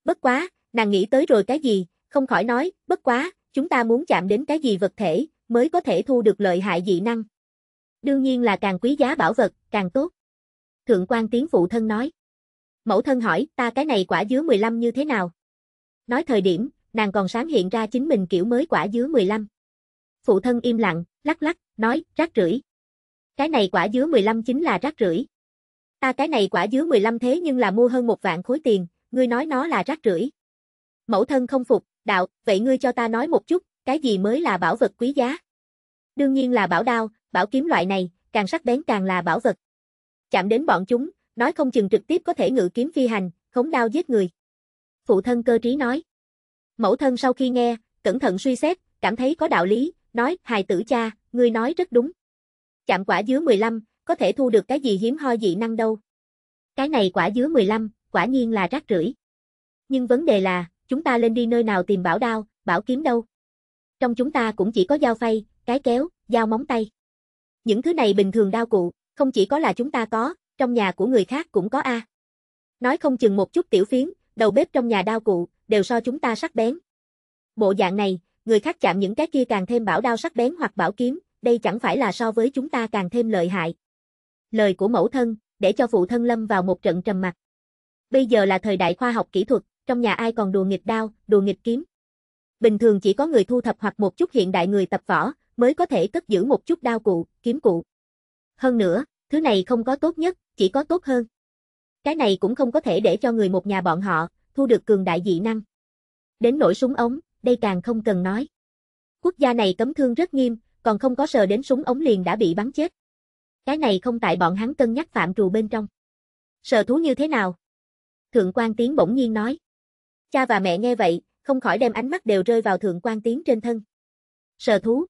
Bất quá, nàng nghĩ tới rồi cái gì, không khỏi nói, bất quá, chúng ta muốn chạm đến cái gì vật thể, mới có thể thu được lợi hại dị năng. Đương nhiên là càng quý giá bảo vật, càng tốt. Thượng quan tiến phụ thân nói. Mẫu thân hỏi, ta cái này quả dứa 15 như thế nào? Nói thời điểm, nàng còn sáng hiện ra chính mình kiểu mới quả dứa 15. Phụ thân im lặng, lắc lắc, nói, rác rưởi. Cái này quả dứa 15 chính là rác rưởi. Ta cái này quả dứa 15 thế nhưng là mua hơn một vạn khối tiền, ngươi nói nó là rác rưởi. Mẫu thân không phục, đạo, vậy ngươi cho ta nói một chút, cái gì mới là bảo vật quý giá? Đương nhiên là bảo đao, bảo kiếm loại này, càng sắc bén càng là bảo vật. Chạm đến bọn chúng, nói không chừng trực tiếp có thể ngự kiếm phi hành, khống đao giết người. Phụ thân cơ trí nói. Mẫu thân sau khi nghe, cẩn thận suy xét, cảm thấy có đạo lý, nói, hài tử cha, ngươi nói rất đúng. Chạm quả dứa 15, có thể thu được cái gì hiếm hoi dị năng đâu. Cái này quả dứa 15, quả nhiên là rác rưởi. Nhưng vấn đề là, chúng ta lên đi nơi nào tìm bảo đao, bảo kiếm đâu? Trong chúng ta cũng chỉ có dao phay, cái kéo, dao móng tay. Những thứ này bình thường đao cụ, không chỉ có là chúng ta có, trong nhà của người khác cũng có a. À. Nói không chừng một chút tiểu phiến, đầu bếp trong nhà đao cụ, đều so chúng ta sắc bén. Bộ dạng này, người khác chạm những cái kia càng thêm bảo đao sắc bén hoặc bảo kiếm, đây chẳng phải là so với chúng ta càng thêm lợi hại. Lời của mẫu thân, để cho phụ thân lâm vào một trận trầm mặc. Bây giờ là thời đại khoa học kỹ thuật, trong nhà ai còn đùa nghịch đao, đùa nghịch kiếm. Bình thường chỉ có người thu thập hoặc một chút hiện đại người tập võ, mới có thể cất giữ một chút đao cụ, kiếm cụ. Hơn nữa, thứ này không có tốt nhất, chỉ có tốt hơn. Cái này cũng không có thể để cho người một nhà bọn họ, thu được cường đại dị năng. Đến nỗi súng ống, đây càng không cần nói. Quốc gia này cấm thương rất nghiêm, còn không có sờ đến súng ống liền đã bị bắn chết. Cái này không tại bọn hắn cân nhắc phạm trù bên trong. Sờ thú như thế nào, Thượng quan Tiến bỗng nhiên nói. Cha và mẹ nghe vậy, không khỏi đem ánh mắt đều rơi vào Thượng quan Tiến trên thân. Sờ thú.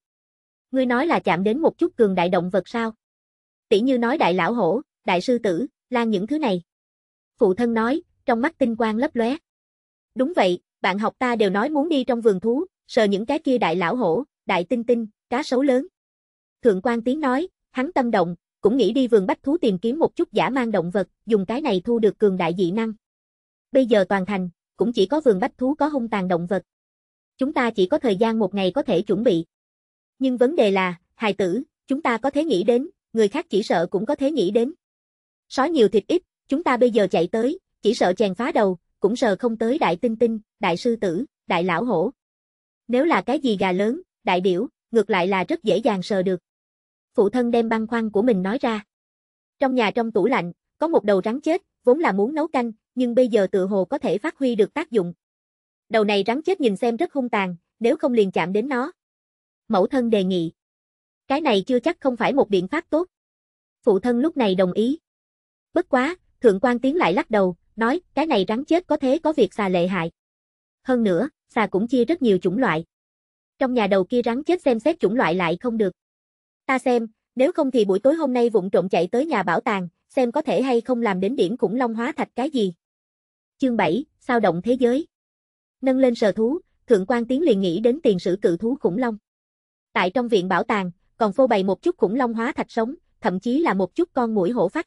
Ngươi nói là chạm đến một chút cường đại động vật sao? Tỷ như nói đại lão hổ, đại sư tử, lan những thứ này. Phụ thân nói, trong mắt tinh quang lấp lóe. Đúng vậy, bạn học ta đều nói muốn đi trong vườn thú, sờ những cái kia đại lão hổ, đại tinh tinh, cá sấu lớn. Thượng quan Tiến nói, hắn tâm động, cũng nghĩ đi vườn bách thú tìm kiếm một chút giả mang động vật, dùng cái này thu được cường đại dị năng. Bây giờ toàn thành, cũng chỉ có vườn bách thú có hung tàn động vật. Chúng ta chỉ có thời gian một ngày có thể chuẩn bị. Nhưng vấn đề là, hài tử, chúng ta có thế nghĩ đến, người khác chỉ sợ cũng có thế nghĩ đến. Sói nhiều thịt ít, chúng ta bây giờ chạy tới, chỉ sợ chèn phá đầu, cũng sợ không tới đại tinh tinh, đại sư tử, đại lão hổ. Nếu là cái gì gà lớn, đại biểu ngược lại là rất dễ dàng sờ được. Phụ thân đem băng khoăn của mình nói ra. Trong nhà trong tủ lạnh, có một đầu rắn chết, vốn là muốn nấu canh, nhưng bây giờ tựa hồ có thể phát huy được tác dụng. Đầu này rắn chết nhìn xem rất hung tàn, nếu không liền chạm đến nó. Mẫu thân đề nghị. Cái này chưa chắc không phải một biện pháp tốt. Phụ thân lúc này đồng ý. Bất quá, thượng quan tiến lại lắc đầu, nói, cái này rắn chết có thế có việc xà lệ hại. Hơn nữa, xà cũng chia rất nhiều chủng loại. Trong nhà đầu kia rắn chết xem xét chủng loại lại không được. Ta xem, nếu không thì buổi tối hôm nay vụng trộm chạy tới nhà bảo tàng, xem có thể hay không làm đến điểm khủng long hóa thạch cái gì. Chương 7, sao động thế giới. Nâng lên sờ thú, Thượng quan Tiến liền nghĩ đến tiền sử cự thú khủng long. Tại trong viện bảo tàng, còn phô bày một chút khủng long hóa thạch sống, thậm chí là một chút con mũi hổ phách.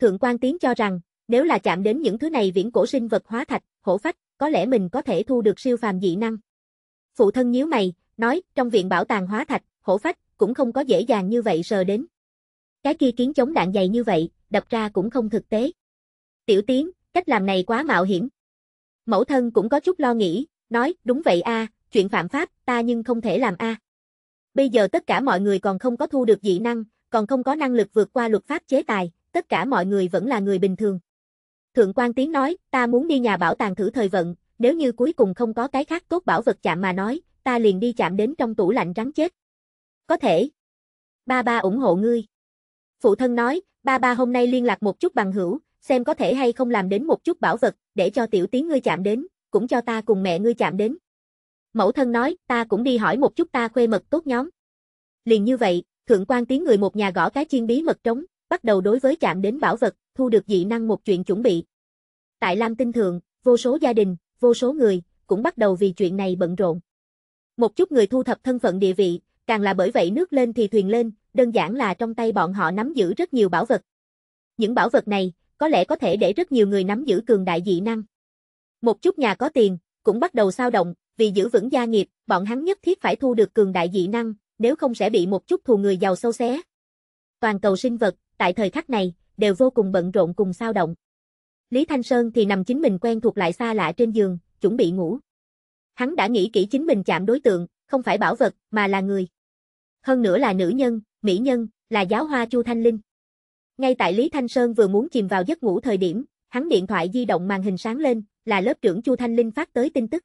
Thượng quan Tiến cho rằng, nếu là chạm đến những thứ này viễn cổ sinh vật hóa thạch, hổ phách, có lẽ mình có thể thu được siêu phàm dị năng. Phụ thân nhíu mày, nói, trong viện bảo tàng hóa thạch, hổ phách, cũng không có dễ dàng như vậy sờ đến. Cái kia kiến chống đạn dày như vậy, đập ra cũng không thực tế. Tiểu Tiến, cách làm này quá mạo hiểm. Mẫu thân cũng có chút lo nghĩ, nói, đúng vậy a, chuyện phạm pháp, ta nhưng không thể làm a. Bây giờ tất cả mọi người còn không có thu được dị năng, còn không có năng lực vượt qua luật pháp chế tài, tất cả mọi người vẫn là người bình thường. Thượng quan Tiến nói, ta muốn đi nhà bảo tàng thử thời vận, nếu như cuối cùng không có cái khác tốt bảo vật chạm mà nói, ta liền đi chạm đến trong tủ lạnh rắn chết. Có thể. Ba ba ủng hộ ngươi. Phụ thân nói, ba ba hôm nay liên lạc một chút bằng hữu, xem có thể hay không làm đến một chút bảo vật, để cho tiểu tiến ngươi chạm đến, cũng cho ta cùng mẹ ngươi chạm đến. Mẫu thân nói, ta cũng đi hỏi một chút ta khuê mật tốt nhóm. Liền như vậy, thượng quan tiếng người một nhà gõ cái chiên bí mật trống, bắt đầu đối với chạm đến bảo vật, thu được dị năng một chuyện chuẩn bị. Tại Lam Tinh Thượng, vô số gia đình, vô số người, cũng bắt đầu vì chuyện này bận rộn. Một chút người thu thập thân phận địa vị, Càng là bởi vậy nước lên thì thuyền lên, đơn giản là trong tay bọn họ nắm giữ rất nhiều bảo vật. Những bảo vật này, có lẽ có thể để rất nhiều người nắm giữ cường đại dị năng. Một chút nhà có tiền, cũng bắt đầu sao động, vì giữ vững gia nghiệp, bọn hắn nhất thiết phải thu được cường đại dị năng, nếu không sẽ bị một chút thù người giàu sâu xé. Toàn cầu sinh vật, tại thời khắc này, đều vô cùng bận rộn cùng sao động. Lý Thanh Sơn thì nằm chính mình quen thuộc lại xa lạ trên giường, chuẩn bị ngủ. Hắn đã nghĩ kỹ chính mình chạm đối tượng, không phải bảo vật, mà là người hơn nữa là nữ nhân, mỹ nhân, là giáo hoa Chu Thanh Linh. Ngay tại Lý Thanh Sơn vừa muốn chìm vào giấc ngủ thời điểm, hắn điện thoại di động màn hình sáng lên, là lớp trưởng Chu Thanh Linh phát tới tin tức.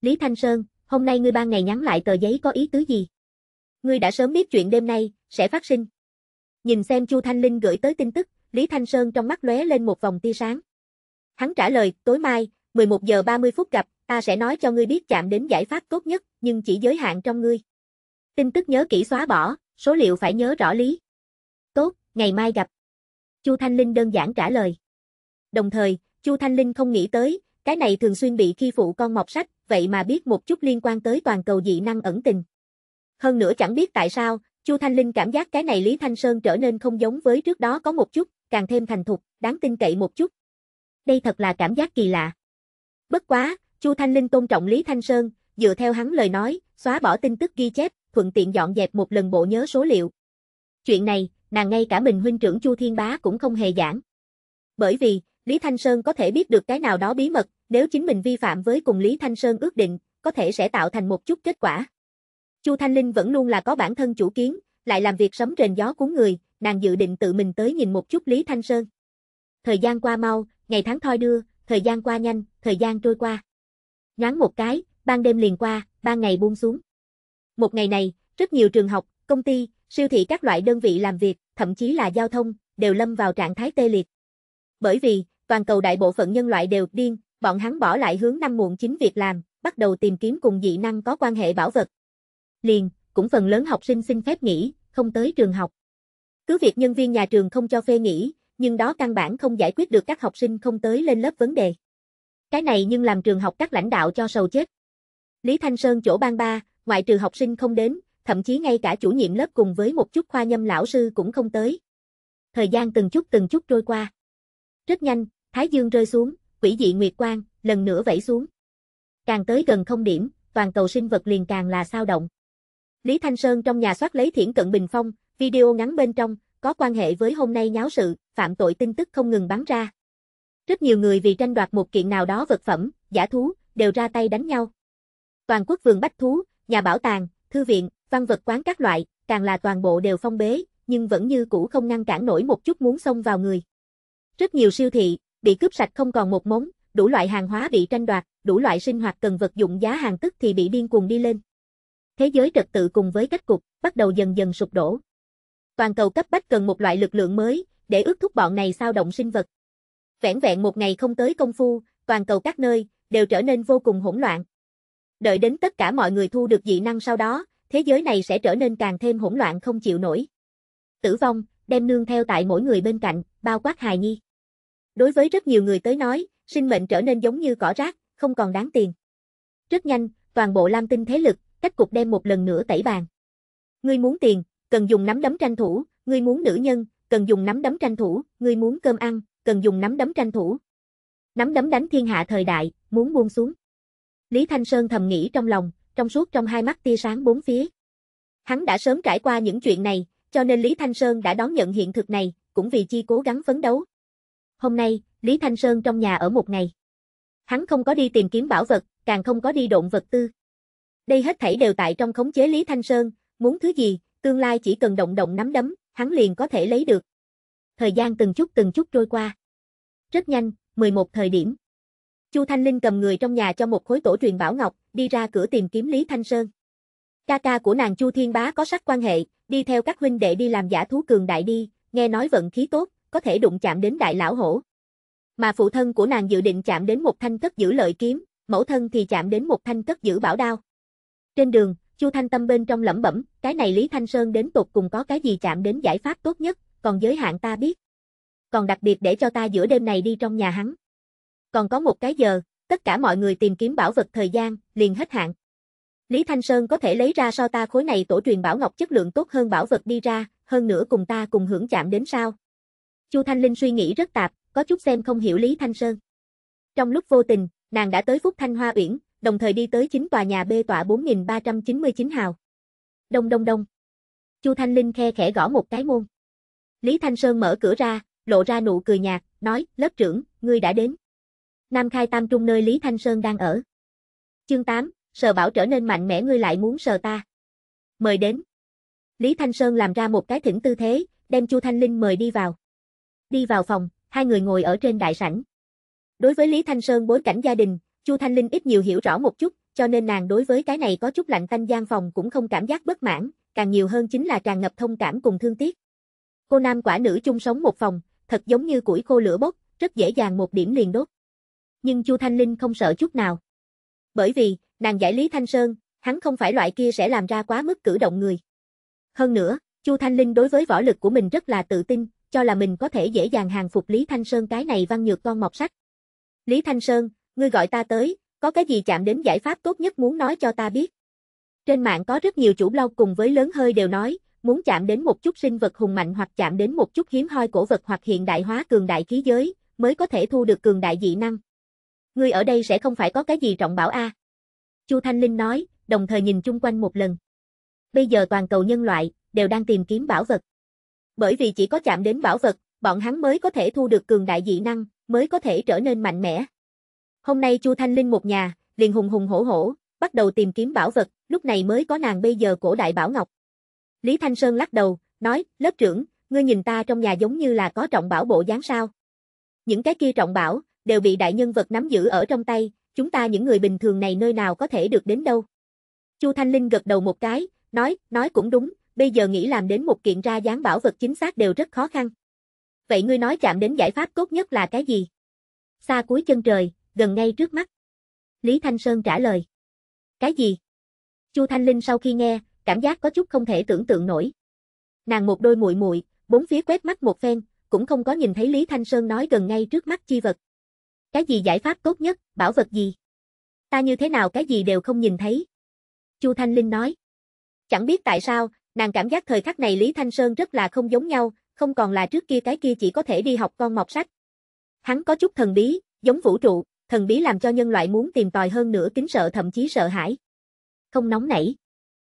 Lý Thanh Sơn, hôm nay ngươi ban ngày nhắn lại tờ giấy có ý tứ gì? Ngươi đã sớm biết chuyện đêm nay sẽ phát sinh. Nhìn xem Chu Thanh Linh gửi tới tin tức, Lý Thanh Sơn trong mắt lóe lên một vòng tia sáng. Hắn trả lời, tối mai, 11 giờ 30 phút gặp, ta sẽ nói cho ngươi biết chạm đến giải pháp tốt nhất, nhưng chỉ giới hạn trong ngươi. Tin tức nhớ kỹ xóa bỏ, số liệu phải nhớ rõ lý. Tốt, ngày mai gặp. Chu Thanh Linh đơn giản trả lời. Đồng thời, Chu Thanh Linh không nghĩ tới, cái này thường xuyên bị khi phụ con mọc sách, vậy mà biết một chút liên quan tới toàn cầu dị năng ẩn tình. Hơn nữa chẳng biết tại sao, Chu Thanh Linh cảm giác cái này Lý Thanh Sơn trở nên không giống với trước đó có một chút, càng thêm thành thục, đáng tin cậy một chút. Đây thật là cảm giác kỳ lạ. Bất quá, Chu Thanh Linh tôn trọng Lý Thanh Sơn, dựa theo hắn lời nói, xóa bỏ tin tức ghi chép, thuận tiện dọn dẹp một lần bộ nhớ số liệu. Chuyện này, nàng ngay cả mình huynh trưởng Chu Thiên Bá cũng không hề giảng. Bởi vì, Lý Thanh Sơn có thể biết được cái nào đó bí mật, nếu chính mình vi phạm với cùng Lý Thanh Sơn ước định, có thể sẽ tạo thành một chút kết quả. Chu Thanh Linh vẫn luôn là có bản thân chủ kiến, lại làm việc sấm rền gió cuốn người, nàng dự định tự mình tới nhìn một chút Lý Thanh Sơn. Thời gian qua mau, ngày tháng thoi đưa, thời gian qua nhanh, thời gian trôi qua. ngắn một cái, ban đêm liền qua, ban ngày buông xuống. Một ngày này, rất nhiều trường học, công ty, siêu thị các loại đơn vị làm việc, thậm chí là giao thông, đều lâm vào trạng thái tê liệt. Bởi vì, toàn cầu đại bộ phận nhân loại đều điên, bọn hắn bỏ lại hướng năm muộn chính việc làm, bắt đầu tìm kiếm cùng dị năng có quan hệ bảo vật. Liền, cũng phần lớn học sinh xin phép nghỉ, không tới trường học. Cứ việc nhân viên nhà trường không cho phê nghỉ, nhưng đó căn bản không giải quyết được các học sinh không tới lên lớp vấn đề. Cái này nhưng làm trường học các lãnh đạo cho sầu chết. Lý Thanh Sơn chỗ ban ba, ngoại trừ học sinh không đến, thậm chí ngay cả chủ nhiệm lớp cùng với một chút khoa nhâm lão sư cũng không tới. Thời gian từng chút từng chút trôi qua. Rất nhanh, Thái Dương rơi xuống, quỷ dị nguyệt quang, lần nữa vẫy xuống. Càng tới gần không điểm, toàn cầu sinh vật liền càng là sao động. Lý Thanh Sơn trong nhà soát lấy thiển cận bình phong, video ngắn bên trong, có quan hệ với hôm nay nháo sự, phạm tội tin tức không ngừng bắn ra. Rất nhiều người vì tranh đoạt một kiện nào đó vật phẩm, giả thú, đều ra tay đánh nhau. Toàn quốc vườn bách thú, nhà bảo tàng, thư viện, văn vật quán các loại, càng là toàn bộ đều phong bế, nhưng vẫn như cũ không ngăn cản nổi một chút muốn xông vào người. Rất nhiều siêu thị, bị cướp sạch không còn một mống, đủ loại hàng hóa bị tranh đoạt, đủ loại sinh hoạt cần vật dụng giá hàng tức thì bị điên cuồng đi lên. Thế giới trật tự cùng với cách cục, bắt đầu dần dần sụp đổ. Toàn cầu cấp bách cần một loại lực lượng mới, để ước thúc bọn này sao động sinh vật. Vẻn vẹn một ngày không tới công phu, toàn cầu các nơi, đều trở nên vô cùng hỗn loạn. Đợi đến tất cả mọi người thu được dị năng sau đó, thế giới này sẽ trở nên càng thêm hỗn loạn không chịu nổi. Tử vong, đem nương theo tại mỗi người bên cạnh, bao quát hài nhi. Đối với rất nhiều người tới nói, sinh mệnh trở nên giống như cỏ rác, không còn đáng tiền. Rất nhanh, toàn bộ Lam Tinh thế lực, cách cục đem một lần nữa tẩy bàn. Ngươi muốn tiền, cần dùng nắm đấm tranh thủ, ngươi muốn nữ nhân, cần dùng nắm đấm tranh thủ, ngươi muốn cơm ăn, cần dùng nắm đấm tranh thủ. Nắm đấm đánh thiên hạ thời đại, muốn buông xuống. Lý Thanh Sơn thầm nghĩ trong lòng, trong suốt trong hai mắt tia sáng bốn phía. Hắn đã sớm trải qua những chuyện này, cho nên Lý Thanh Sơn đã đón nhận hiện thực này, cũng vì chi cố gắng phấn đấu. Hôm nay, Lý Thanh Sơn trong nhà ở một ngày. Hắn không có đi tìm kiếm bảo vật, càng không có đi độn vật tư. Đây hết thảy đều tại trong khống chế Lý Thanh Sơn, muốn thứ gì, tương lai chỉ cần động động nắm đấm, hắn liền có thể lấy được. Thời gian từng chút từng chút trôi qua. Rất nhanh, 11 thời điểm. Chu Thanh Linh cầm người trong nhà cho một khối tổ truyền bảo ngọc, đi ra cửa tìm kiếm Lý Thanh Sơn. Ca ca của nàng Chu Thiên Bá có sắc quan hệ, đi theo các huynh đệ đi làm giả thú cường đại đi, nghe nói vận khí tốt, có thể đụng chạm đến đại lão hổ. Mà phụ thân của nàng dự định chạm đến một thanh cất giữ lợi kiếm, mẫu thân thì chạm đến một thanh cất giữ bảo đao. Trên đường, Chu Thanh Tâm bên trong lẩm bẩm, cái này Lý Thanh Sơn đến tục cùng có cái gì chạm đến giải pháp tốt nhất, còn giới hạn ta biết. Còn đặc biệt để cho ta giữa đêm này đi trong nhà hắn còn có một cái giờ, tất cả mọi người tìm kiếm bảo vật thời gian, liền hết hạn. Lý Thanh Sơn có thể lấy ra so ta khối này tổ truyền bảo ngọc chất lượng tốt hơn bảo vật đi ra, hơn nữa cùng ta cùng hưởng chạm đến sao. Chu Thanh Linh suy nghĩ rất tạp, có chút xem không hiểu Lý Thanh Sơn. Trong lúc vô tình, nàng đã tới Phúc Thanh Hoa Uyển, đồng thời đi tới chính tòa nhà B tọa 4399 hào. Đông đông đông. Chu Thanh Linh khe khẽ gõ một cái môn. Lý Thanh Sơn mở cửa ra, lộ ra nụ cười nhạt, nói, lớp trưởng, ngươi đã đến. Nam Khai Tam Trung nơi Lý Thanh Sơn đang ở. Chương 8, sờ bảo trở nên mạnh mẽ ngươi lại muốn sờ ta. Mời đến. Lý Thanh Sơn làm ra một cái thỉnh tư thế, đem Chu Thanh Linh mời đi vào. Đi vào phòng, hai người ngồi ở trên đại sảnh. Đối với Lý Thanh Sơn bối cảnh gia đình, Chu Thanh Linh ít nhiều hiểu rõ một chút, cho nên nàng đối với cái này có chút lạnh tanh gian phòng cũng không cảm giác bất mãn, càng nhiều hơn chính là tràn ngập thông cảm cùng thương tiếc. Cô nam quả nữ chung sống một phòng, thật giống như củi khô lửa bốc, rất dễ dàng một điểm liền đốt nhưng Chu Thanh Linh không sợ chút nào. Bởi vì, nàng giải Lý Thanh Sơn, hắn không phải loại kia sẽ làm ra quá mức cử động người. Hơn nữa, Chu Thanh Linh đối với võ lực của mình rất là tự tin, cho là mình có thể dễ dàng hàng phục Lý Thanh Sơn cái này văn nhược con mọc sắt. Lý Thanh Sơn, ngươi gọi ta tới, có cái gì chạm đến giải pháp tốt nhất muốn nói cho ta biết. Trên mạng có rất nhiều chủ blog cùng với lớn hơi đều nói, muốn chạm đến một chút sinh vật hùng mạnh hoặc chạm đến một chút hiếm hoi cổ vật hoặc hiện đại hóa cường đại khí giới, mới có thể thu được cường đại dị năng ngươi ở đây sẽ không phải có cái gì trọng bảo a. Chu Thanh Linh nói, đồng thời nhìn chung quanh một lần. Bây giờ toàn cầu nhân loại đều đang tìm kiếm bảo vật. Bởi vì chỉ có chạm đến bảo vật, bọn hắn mới có thể thu được cường đại dị năng, mới có thể trở nên mạnh mẽ. Hôm nay Chu Thanh Linh một nhà, liền hùng hùng hổ hổ, bắt đầu tìm kiếm bảo vật, lúc này mới có nàng bây giờ cổ đại bảo ngọc. Lý Thanh Sơn lắc đầu, nói, lớp trưởng, ngươi nhìn ta trong nhà giống như là có trọng bảo bộ dáng sao. Những cái kia trọng bảo, đều bị đại nhân vật nắm giữ ở trong tay, chúng ta những người bình thường này nơi nào có thể được đến đâu. Chu Thanh Linh gật đầu một cái, nói, nói cũng đúng, bây giờ nghĩ làm đến một kiện ra dáng bảo vật chính xác đều rất khó khăn. Vậy ngươi nói chạm đến giải pháp tốt nhất là cái gì? Xa cuối chân trời, gần ngay trước mắt. Lý Thanh Sơn trả lời. Cái gì? Chu Thanh Linh sau khi nghe, cảm giác có chút không thể tưởng tượng nổi. Nàng một đôi muội muội, bốn phía quét mắt một phen, cũng không có nhìn thấy Lý Thanh Sơn nói gần ngay trước mắt chi vật. Cái gì giải pháp tốt nhất, bảo vật gì? Ta như thế nào cái gì đều không nhìn thấy. Chu Thanh Linh nói. Chẳng biết tại sao, nàng cảm giác thời khắc này Lý Thanh Sơn rất là không giống nhau, không còn là trước kia cái kia chỉ có thể đi học con mọc sách. Hắn có chút thần bí, giống vũ trụ, thần bí làm cho nhân loại muốn tìm tòi hơn nữa kính sợ thậm chí sợ hãi. Không nóng nảy.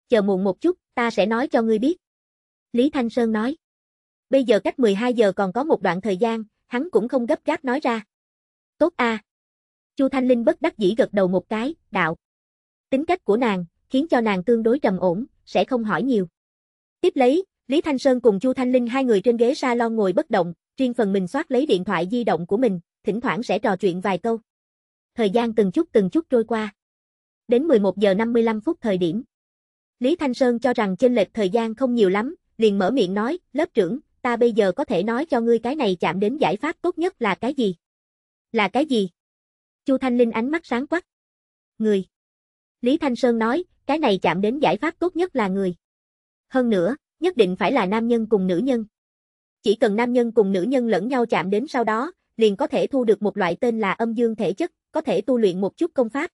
Chờ muộn một chút, ta sẽ nói cho ngươi biết. Lý Thanh Sơn nói. Bây giờ cách 12 giờ còn có một đoạn thời gian, hắn cũng không gấp gáp nói ra. Tốt a. À. Chu Thanh Linh bất đắc dĩ gật đầu một cái, đạo. Tính cách của nàng, khiến cho nàng tương đối trầm ổn, sẽ không hỏi nhiều. Tiếp lấy, Lý Thanh Sơn cùng Chu Thanh Linh hai người trên ghế salon ngồi bất động, riêng phần mình soát lấy điện thoại di động của mình, thỉnh thoảng sẽ trò chuyện vài câu. Thời gian từng chút từng chút trôi qua. Đến 11 giờ 55 phút thời điểm. Lý Thanh Sơn cho rằng chênh lệch thời gian không nhiều lắm, liền mở miệng nói, lớp trưởng, ta bây giờ có thể nói cho ngươi cái này chạm đến giải pháp tốt nhất là cái gì. Là cái gì? Chu Thanh Linh ánh mắt sáng quắc. Người. Lý Thanh Sơn nói, cái này chạm đến giải pháp tốt nhất là người. Hơn nữa, nhất định phải là nam nhân cùng nữ nhân. Chỉ cần nam nhân cùng nữ nhân lẫn nhau chạm đến sau đó, liền có thể thu được một loại tên là âm dương thể chất, có thể tu luyện một chút công pháp.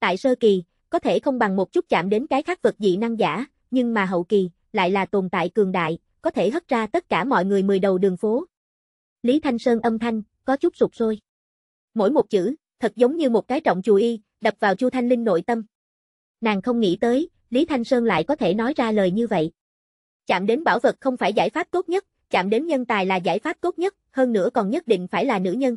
Tại sơ kỳ, có thể không bằng một chút chạm đến cái khác vật dị năng giả, nhưng mà hậu kỳ, lại là tồn tại cường đại, có thể hất ra tất cả mọi người mười đầu đường phố. Lý Thanh Sơn âm thanh, có chút sụt sôi mỗi một chữ, thật giống như một cái trọng y đập vào Chu Thanh Linh nội tâm. Nàng không nghĩ tới, Lý Thanh Sơn lại có thể nói ra lời như vậy. Chạm đến bảo vật không phải giải pháp tốt nhất, chạm đến nhân tài là giải pháp tốt nhất, hơn nữa còn nhất định phải là nữ nhân.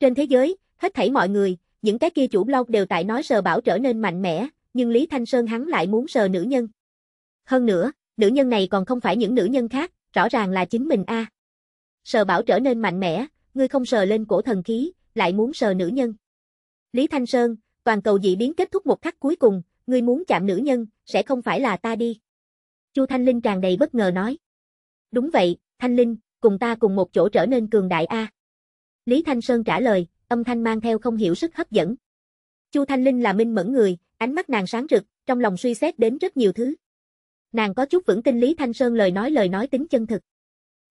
Trên thế giới, hết thảy mọi người, những cái kia chủ blog đều tại nói sờ bảo trở nên mạnh mẽ, nhưng Lý Thanh Sơn hắn lại muốn sờ nữ nhân. Hơn nữa, nữ nhân này còn không phải những nữ nhân khác, rõ ràng là chính mình a. À. Sờ bảo trở nên mạnh mẽ, ngươi không sờ lên cổ thần khí, lại muốn sờ nữ nhân. Lý Thanh Sơn, toàn cầu dị biến kết thúc một khắc cuối cùng, ngươi muốn chạm nữ nhân, sẽ không phải là ta đi. Chu Thanh Linh tràn đầy bất ngờ nói. Đúng vậy, Thanh Linh, cùng ta cùng một chỗ trở nên cường đại A. Lý Thanh Sơn trả lời, âm thanh mang theo không hiểu sức hấp dẫn. Chu Thanh Linh là minh mẫn người, ánh mắt nàng sáng rực, trong lòng suy xét đến rất nhiều thứ. Nàng có chút vững tin Lý Thanh Sơn lời nói lời nói tính chân thực.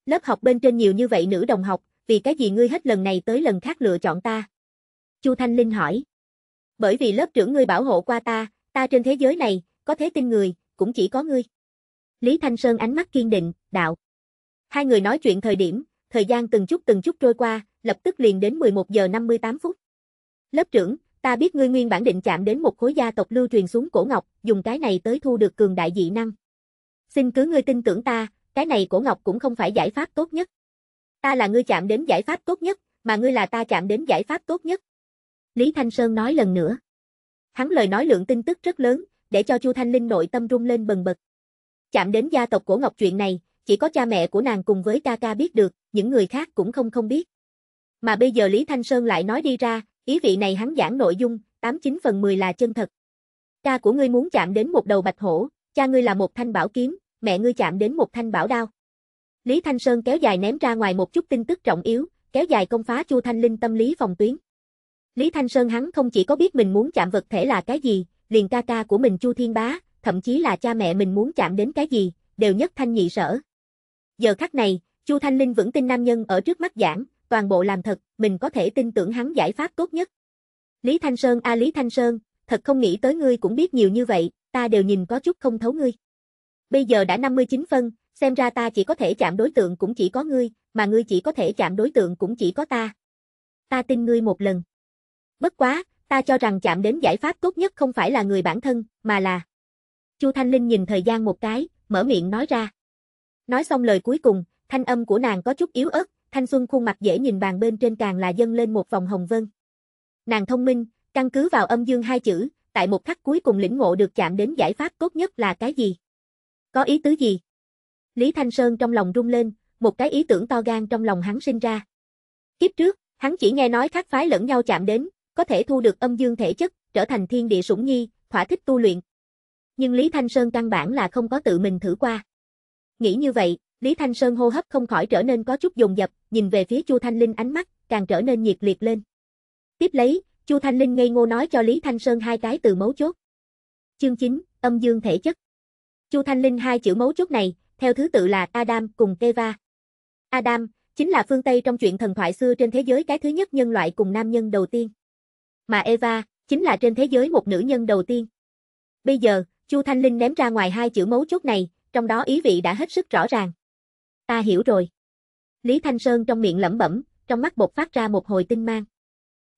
Lớp học bên trên nhiều như vậy nữ đồng học, vì cái gì ngươi hết lần này tới lần khác lựa chọn ta? Chu Thanh Linh hỏi. Bởi vì lớp trưởng ngươi bảo hộ qua ta, ta trên thế giới này, có thế tin người, cũng chỉ có ngươi. Lý Thanh Sơn ánh mắt kiên định, đạo. Hai người nói chuyện thời điểm, thời gian từng chút từng chút trôi qua, lập tức liền đến 11 giờ 58 phút. Lớp trưởng, ta biết ngươi nguyên bản định chạm đến một khối gia tộc lưu truyền xuống cổ ngọc, dùng cái này tới thu được cường đại dị năng. Xin cứ ngươi tin tưởng ta, cái này cổ ngọc cũng không phải giải pháp tốt nhất. Ta là ngươi chạm đến giải pháp tốt nhất, mà ngươi là ta chạm đến giải pháp tốt nhất. Lý Thanh Sơn nói lần nữa. Hắn lời nói lượng tin tức rất lớn, để cho Chu Thanh Linh nội tâm rung lên bần bật. Chạm đến gia tộc cổ Ngọc chuyện này, chỉ có cha mẹ của nàng cùng với ca ca biết được, những người khác cũng không không biết. Mà bây giờ Lý Thanh Sơn lại nói đi ra, ý vị này hắn giảng nội dung, 89 phần 10 là chân thật. Ca của ngươi muốn chạm đến một đầu bạch hổ, cha ngươi là một thanh bảo kiếm, mẹ ngươi chạm đến một thanh bảo đao. Lý Thanh Sơn kéo dài ném ra ngoài một chút tin tức trọng yếu, kéo dài công phá Chu Thanh Linh tâm lý phòng tuyến. Lý Thanh Sơn hắn không chỉ có biết mình muốn chạm vật thể là cái gì, liền ca ca của mình Chu Thiên Bá, thậm chí là cha mẹ mình muốn chạm đến cái gì, đều nhất thanh nhị sở. Giờ khắc này, Chu Thanh Linh vững tin nam nhân ở trước mắt giảng, toàn bộ làm thật, mình có thể tin tưởng hắn giải pháp tốt nhất. Lý Thanh Sơn a Lý Thanh Sơn, thật không nghĩ tới ngươi cũng biết nhiều như vậy, ta đều nhìn có chút không thấu ngươi. Bây giờ đã 59 phân, xem ra ta chỉ có thể chạm đối tượng cũng chỉ có ngươi, mà ngươi chỉ có thể chạm đối tượng cũng chỉ có ta. Ta tin ngươi một lần. Bất quá, ta cho rằng chạm đến giải pháp tốt nhất không phải là người bản thân, mà là... Chu Thanh Linh nhìn thời gian một cái, mở miệng nói ra. Nói xong lời cuối cùng, thanh âm của nàng có chút yếu ớt, thanh xuân khuôn mặt dễ nhìn bàn bên trên càng là dâng lên một vòng hồng vân. Nàng thông minh, căn cứ vào âm dương hai chữ, tại một khắc cuối cùng lĩnh ngộ được chạm đến giải pháp tốt nhất là cái gì? Có ý tứ gì? Lý Thanh Sơn trong lòng rung lên, một cái ý tưởng to gan trong lòng hắn sinh ra. Kiếp trước, hắn chỉ nghe nói các phái lẫn nhau chạm đến, có thể thu được âm dương thể chất, trở thành thiên địa sủng nhi, thỏa thích tu luyện. Nhưng Lý Thanh Sơn căn bản là không có tự mình thử qua. Nghĩ như vậy, Lý Thanh Sơn hô hấp không khỏi trở nên có chút dồn dập, nhìn về phía Chu Thanh Linh ánh mắt càng trở nên nhiệt liệt lên. Tiếp lấy, Chu Thanh Linh ngây ngô nói cho Lý Thanh Sơn hai cái từ mấu chốt. Chương 9, âm dương thể chất. Chu Thanh Linh hai chữ mấu chốt này, theo thứ tự là Adam cùng Eva. Adam, chính là phương Tây trong chuyện thần thoại xưa trên thế giới cái thứ nhất nhân loại cùng nam nhân đầu tiên. Mà Eva, chính là trên thế giới một nữ nhân đầu tiên. Bây giờ, Chu Thanh Linh ném ra ngoài hai chữ mấu chốt này, trong đó ý vị đã hết sức rõ ràng. Ta hiểu rồi. Lý Thanh Sơn trong miệng lẩm bẩm, trong mắt bột phát ra một hồi tinh mang.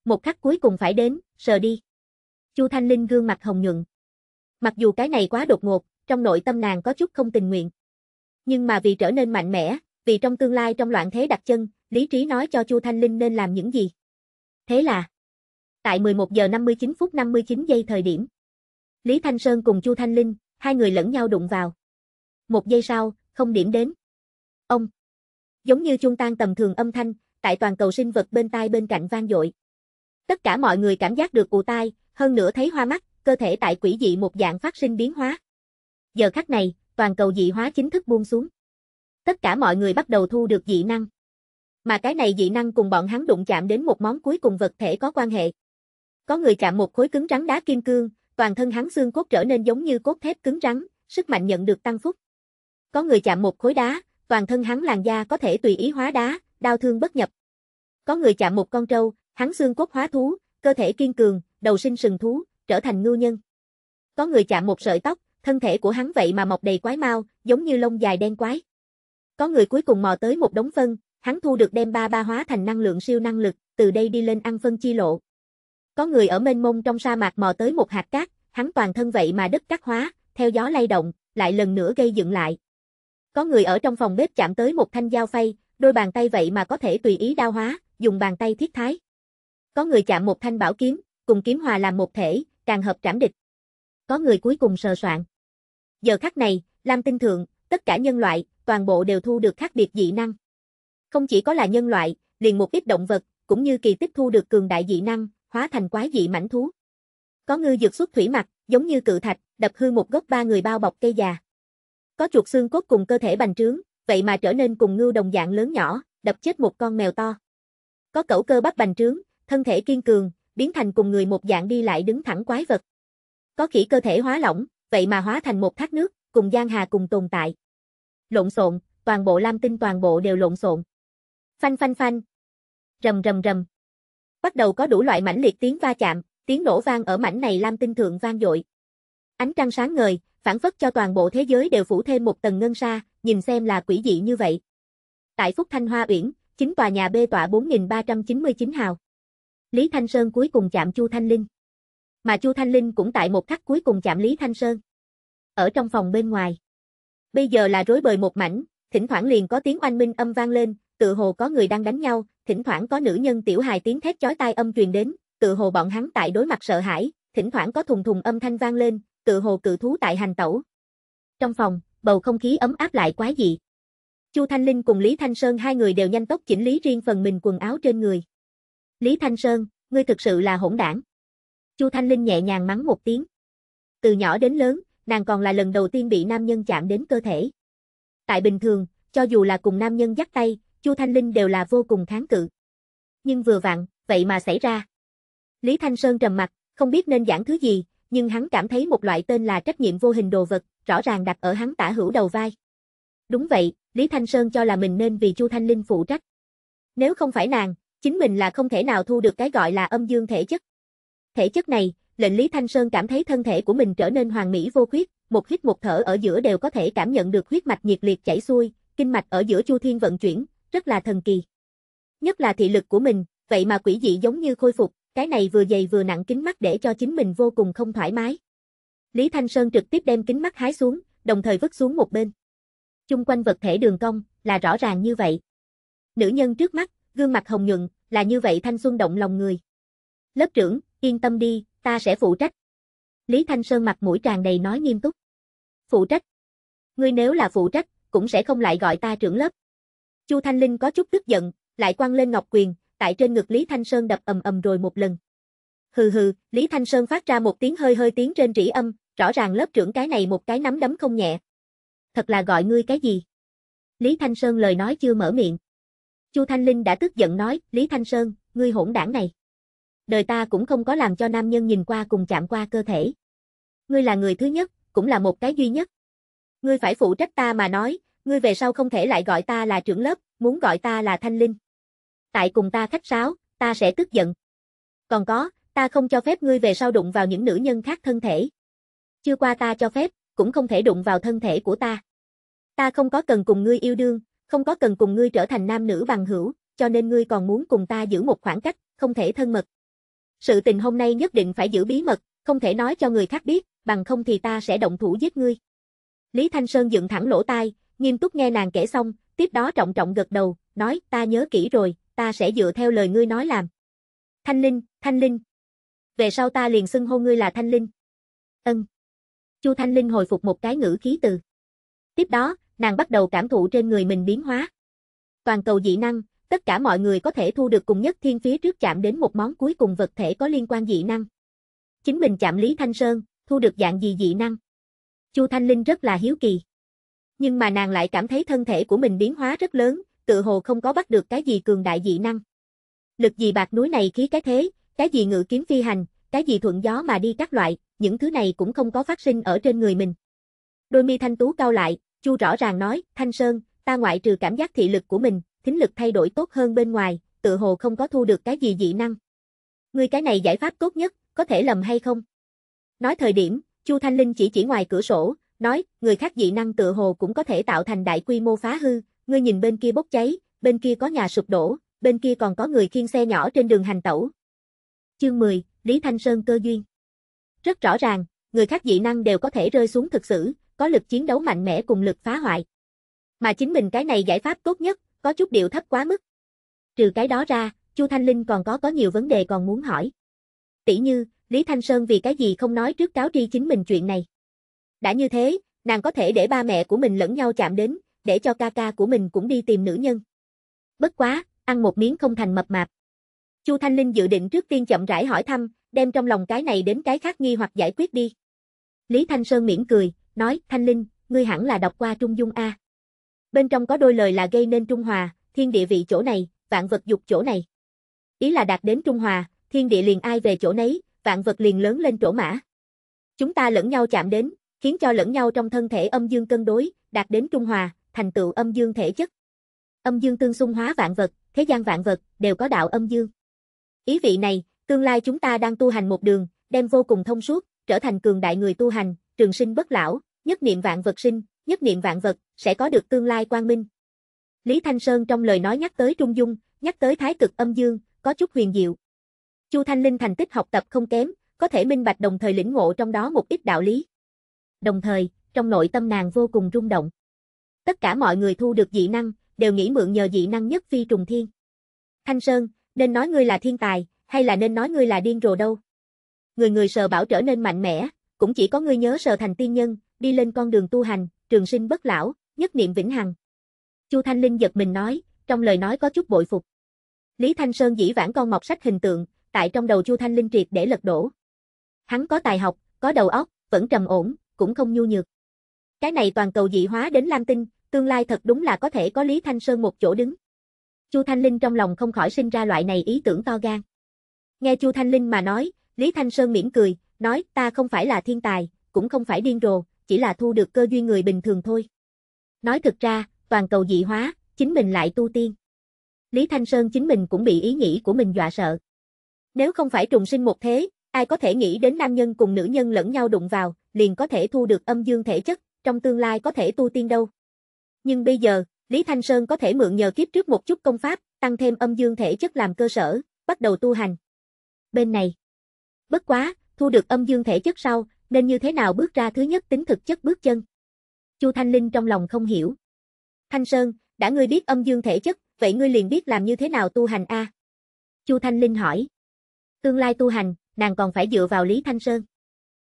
Một khắc cuối cùng phải đến, sờ đi. Chu Thanh Linh gương mặt hồng nhuận. Mặc dù cái này quá đột ngột, trong nội tâm nàng có chút không tình nguyện. Nhưng mà vì trở nên mạnh mẽ, vì trong tương lai trong loạn thế đặt chân, lý trí nói cho Chu Thanh Linh nên làm những gì. Thế là, tại 11 giờ 59 phút 59 giây thời điểm, Lý Thanh Sơn cùng Chu Thanh Linh, hai người lẫn nhau đụng vào. Một giây sau, không điểm đến. Ông, giống như chuông tan tầm thường âm thanh, tại toàn cầu sinh vật bên tai bên cạnh vang dội. Tất cả mọi người cảm giác được ù tai, hơn nữa thấy hoa mắt, cơ thể tại quỷ dị một dạng phát sinh biến hóa. Giờ khắc này, toàn cầu dị hóa chính thức buông xuống. Tất cả mọi người bắt đầu thu được dị năng. Mà cái này dị năng cùng bọn hắn đụng chạm đến một món cuối cùng vật thể có quan hệ. Có người chạm một khối cứng rắn đá kim cương, toàn thân hắn xương cốt trở nên giống như cốt thép cứng rắn, sức mạnh nhận được tăng phúc. Có người chạm một khối đá, toàn thân hắn làn da có thể tùy ý hóa đá, đau thương bất nhập. Có người chạm một con trâu, hắn xương cốt hóa thú, cơ thể kiên cường, đầu sinh sừng thú, trở thành ngưu nhân. Có người chạm một sợi tóc, thân thể của hắn vậy mà mọc đầy quái mau, giống như lông dài đen quái. Có người cuối cùng mò tới một đống phân, hắn thu được đem ba ba hóa thành năng lượng siêu năng lực, từ đây đi lên ăn phân chi lộ. Có người ở mênh mông trong sa mạc mò tới một hạt cát, hắn toàn thân vậy mà đất cát hóa, theo gió lay động, lại lần nữa gây dựng lại. Có người ở trong phòng bếp chạm tới một thanh dao phay, đôi bàn tay vậy mà có thể tùy ý đao hóa, dùng bàn tay thiết thái. Có người chạm một thanh bảo kiếm, cùng kiếm hòa làm một thể, càng hợp trảm địch. Có người cuối cùng sờ soạn. Giờ khắc này, Lam Tinh Thượng, tất cả nhân loại, toàn bộ đều thu được khác biệt dị năng. Không chỉ có là nhân loại, liền một ít động vật, cũng như kỳ tích thu được cường đại dị năng, hóa thành quái dị mảnh thú. Có ngư dược xuất thủy mặt, giống như cự thạch, đập hư một gốc ba người bao bọc cây già. Có chuột xương cốt cùng cơ thể bành trướng, vậy mà trở nên cùng ngư đồng dạng lớn nhỏ, đập chết một con mèo to. Có cẩu cơ bắp bành trướng, thân thể kiên cường, biến thành cùng người một dạng đi lại đứng thẳng quái vật. Có khỉ cơ thể hóa lỏng, vậy mà hóa thành một thác nước, cùng Giang Hà cùng tồn tại. Lộn xộn, toàn bộ Lam Tinh toàn bộ đều lộn xộn. Phanh phanh phanh. Rầm rầm rầm. Bắt đầu có đủ loại mảnh liệt tiếng va chạm, tiếng nổ vang ở mảnh này Lam Tinh thượng vang dội. Ánh trăng sáng ngời, phản phất cho toàn bộ thế giới đều phủ thêm một tầng ngân sa, nhìn xem là quỷ dị như vậy. Tại Phúc Thanh Hoa Uyển, chính tòa nhà B tọa 4399 hào. Lý Thanh Sơn cuối cùng chạm Chu Thanh Linh mà Chu Thanh Linh cũng tại một khắc cuối cùng chạm Lý Thanh Sơn. Ở trong phòng bên ngoài, bây giờ là rối bời một mảnh, thỉnh thoảng liền có tiếng oanh minh âm vang lên, tự hồ có người đang đánh nhau, thỉnh thoảng có nữ nhân tiểu hài tiếng thét chói tai âm truyền đến, tự hồ bọn hắn tại đối mặt sợ hãi, thỉnh thoảng có thùng thùng âm thanh vang lên, tự hồ cự thú tại hành tẩu. Trong phòng, bầu không khí ấm áp lại quá dị. Chu Thanh Linh cùng Lý Thanh Sơn hai người đều nhanh tốc chỉnh lý riêng phần mình quần áo trên người. Lý Thanh Sơn, ngươi thực sự là hỗn đảng. Chu Thanh Linh nhẹ nhàng mắng một tiếng. Từ nhỏ đến lớn, nàng còn là lần đầu tiên bị nam nhân chạm đến cơ thể. Tại bình thường, cho dù là cùng nam nhân dắt tay, Chu Thanh Linh đều là vô cùng kháng cự. Nhưng vừa vặn, vậy mà xảy ra. Lý Thanh Sơn trầm mặt, không biết nên giảng thứ gì, nhưng hắn cảm thấy một loại tên là trách nhiệm vô hình đồ vật, rõ ràng đặt ở hắn tả hữu đầu vai. Đúng vậy, Lý Thanh Sơn cho là mình nên vì Chu Thanh Linh phụ trách. Nếu không phải nàng, chính mình là không thể nào thu được cái gọi là âm dương thể chất. Thể chất này, lệnh Lý Thanh Sơn cảm thấy thân thể của mình trở nên hoàn mỹ vô khuyết, một hít một thở ở giữa đều có thể cảm nhận được huyết mạch nhiệt liệt chảy xuôi, kinh mạch ở giữa chu thiên vận chuyển, rất là thần kỳ. Nhất là thị lực của mình, vậy mà quỷ dị giống như khôi phục, cái này vừa dày vừa nặng kính mắt để cho chính mình vô cùng không thoải mái. Lý Thanh Sơn trực tiếp đem kính mắt hái xuống, đồng thời vứt xuống một bên. Chung quanh vật thể đường cong, là rõ ràng như vậy. Nữ nhân trước mắt, gương mặt hồng nhuận, là như vậy thanh xuân động lòng người. Lớp trưởng, yên tâm đi, ta sẽ phụ trách. Lý Thanh Sơn mặt mũi tràn đầy nói nghiêm túc. Phụ trách? Ngươi nếu là phụ trách, cũng sẽ không lại gọi ta trưởng lớp. Chu Thanh Linh có chút tức giận, lại quăng lên ngọc quyền, tại trên ngực Lý Thanh Sơn đập ầm ầm rồi một lần. Hừ hừ, Lý Thanh Sơn phát ra một tiếng hơi hơi tiếng trên rỉ âm, rõ ràng lớp trưởng cái này một cái nắm đấm không nhẹ. Thật là gọi ngươi cái gì? Lý Thanh Sơn lời nói chưa mở miệng. Chu Thanh Linh đã tức giận nói, Lý Thanh Sơn, ngươi hỗn đảng này đời ta cũng không có làm cho nam nhân nhìn qua cùng chạm qua cơ thể. Ngươi là người thứ nhất, cũng là một cái duy nhất. Ngươi phải phụ trách ta mà nói, ngươi về sau không thể lại gọi ta là trưởng lớp, muốn gọi ta là Thanh Linh. Tại cùng ta khách sáo, ta sẽ tức giận. Còn có, ta không cho phép ngươi về sau đụng vào những nữ nhân khác thân thể. Chưa qua ta cho phép, cũng không thể đụng vào thân thể của ta. Ta không có cần cùng ngươi yêu đương, không có cần cùng ngươi trở thành nam nữ bằng hữu, cho nên ngươi còn muốn cùng ta giữ một khoảng cách, không thể thân mật. Sự tình hôm nay nhất định phải giữ bí mật, không thể nói cho người khác biết, bằng không thì ta sẽ động thủ giết ngươi. Lý Thanh Sơn dựng thẳng lỗ tai, nghiêm túc nghe nàng kể xong, tiếp đó trọng trọng gật đầu, nói ta nhớ kỹ rồi, ta sẽ dựa theo lời ngươi nói làm. Thanh Linh, Thanh Linh. Về sau ta liền xưng hô ngươi là Thanh Linh. Ân. Chu Thanh Linh hồi phục một cái ngữ khí từ. Tiếp đó, nàng bắt đầu cảm thụ trên người mình biến hóa. Toàn cầu dị năng, tất cả mọi người có thể thu được cùng nhất thiên phía trước chạm đến một món cuối cùng vật thể có liên quan dị năng. Chính mình chạm Lý Thanh Sơn, thu được dạng gì dị năng. Chu Thanh Linh rất là hiếu kỳ. Nhưng mà nàng lại cảm thấy thân thể của mình biến hóa rất lớn, tự hồ không có bắt được cái gì cường đại dị năng. Lực gì bạc núi này khí cái thế, cái gì ngự kiếm phi hành, cái gì thuận gió mà đi các loại, những thứ này cũng không có phát sinh ở trên người mình. Đôi mi thanh tú cao lại, Chu rõ ràng nói, Thanh Sơn, ta ngoại trừ cảm giác thị lực của mình, thính lực thay đổi tốt hơn bên ngoài, tự hồ không có thu được cái gì dị năng. Ngươi cái này giải pháp tốt nhất, có thể lầm hay không? Nói thời điểm, Chu Thanh Linh chỉ chỉ ngoài cửa sổ, nói, người khác dị năng tự hồ cũng có thể tạo thành đại quy mô phá hư, ngươi nhìn bên kia bốc cháy, bên kia có nhà sụp đổ, bên kia còn có người khiêng xe nhỏ trên đường hành tẩu. Chương 10, Lý Thanh Sơn cơ duyên. Rất rõ ràng, người khác dị năng đều có thể rơi xuống thực sự, có lực chiến đấu mạnh mẽ cùng lực phá hoại. Mà chính mình cái này giải pháp tốt nhất, có chút điệu thấp quá mức. Trừ cái đó ra, Chu Thanh Linh còn có có nhiều vấn đề còn muốn hỏi. Tỷ như, Lý Thanh Sơn vì cái gì không nói trước cáo tri chính mình chuyện này. Đã như thế, nàng có thể để ba mẹ của mình lẫn nhau chạm đến, để cho ca ca của mình cũng đi tìm nữ nhân. Bất quá, ăn một miếng không thành mập mạp. Chu Thanh Linh dự định trước tiên chậm rãi hỏi thăm, đem trong lòng cái này đến cái khác nghi hoặc giải quyết đi. Lý Thanh Sơn mỉm cười, nói, Thanh Linh, ngươi hẳn là đọc qua Trung Dung A bên trong có đôi lời là gây nên trung hòa, thiên địa vị chỗ này, vạn vật dục chỗ này. Ý là đạt đến trung hòa, thiên địa liền ai về chỗ nấy, vạn vật liền lớn lên chỗ mã. Chúng ta lẫn nhau chạm đến, khiến cho lẫn nhau trong thân thể âm dương cân đối, đạt đến trung hòa, thành tựu âm dương thể chất. Âm dương tương xung hóa vạn vật, thế gian vạn vật đều có đạo âm dương. Ý vị này, tương lai chúng ta đang tu hành một đường, đem vô cùng thông suốt, trở thành cường đại người tu hành, trường sinh bất lão, nhất niệm vạn vật sinh, nhất niệm vạn vật, sẽ có được tương lai quang minh. Lý Thanh Sơn trong lời nói nhắc tới Trung Dung, nhắc tới Thái Cực Âm Dương, có chút huyền diệu. Chu Thanh Linh thành tích học tập không kém, có thể minh bạch đồng thời lĩnh ngộ trong đó một ít đạo lý. Đồng thời, trong nội tâm nàng vô cùng rung động. Tất cả mọi người thu được dị năng, đều nghĩ mượn nhờ dị năng nhất phi trùng thiên. Thanh Sơn, nên nói ngươi là thiên tài, hay là nên nói ngươi là điên rồ đâu? Người người sờ bảo trở nên mạnh mẽ, cũng chỉ có ngươi nhớ sờ thành tiên nhân, đi lên con đường tu hành, trường sinh bất lão, nhất niệm vĩnh hằng. Chu Thanh Linh giật mình nói, trong lời nói có chút bội phục. Lý Thanh Sơn dĩ vãng con mọc sách hình tượng, tại trong đầu Chu Thanh Linh triệt để lật đổ. Hắn có tài học, có đầu óc, vẫn trầm ổn, cũng không nhu nhược. Cái này toàn cầu dị hóa đến Lam Tinh, tương lai thật đúng là có thể có Lý Thanh Sơn một chỗ đứng. Chu Thanh Linh trong lòng không khỏi sinh ra loại này ý tưởng to gan. Nghe Chu Thanh Linh mà nói, Lý Thanh Sơn mỉm cười, nói ta không phải là thiên tài, cũng không phải điên rồ, chỉ là thu được cơ duyên người bình thường thôi. Nói thực ra, toàn cầu dị hóa, chính mình lại tu tiên. Lý Thanh Sơn chính mình cũng bị ý nghĩ của mình dọa sợ. Nếu không phải trùng sinh một thế, ai có thể nghĩ đến nam nhân cùng nữ nhân lẫn nhau đụng vào, liền có thể thu được âm dương thể chất, trong tương lai có thể tu tiên đâu. Nhưng bây giờ, Lý Thanh Sơn có thể mượn nhờ kiếp trước một chút công pháp, tăng thêm âm dương thể chất làm cơ sở, bắt đầu tu hành. Bên này, bất quá, thu được âm dương thể chất sau, nên như thế nào bước ra thứ nhất tính thực chất bước chân. Chu Thanh Linh trong lòng không hiểu. Thanh Sơn, đã ngươi biết âm dương thể chất, vậy ngươi liền biết làm như thế nào tu hành a? Chu Thanh Linh hỏi. Tương lai tu hành, nàng còn phải dựa vào Lý Thanh Sơn.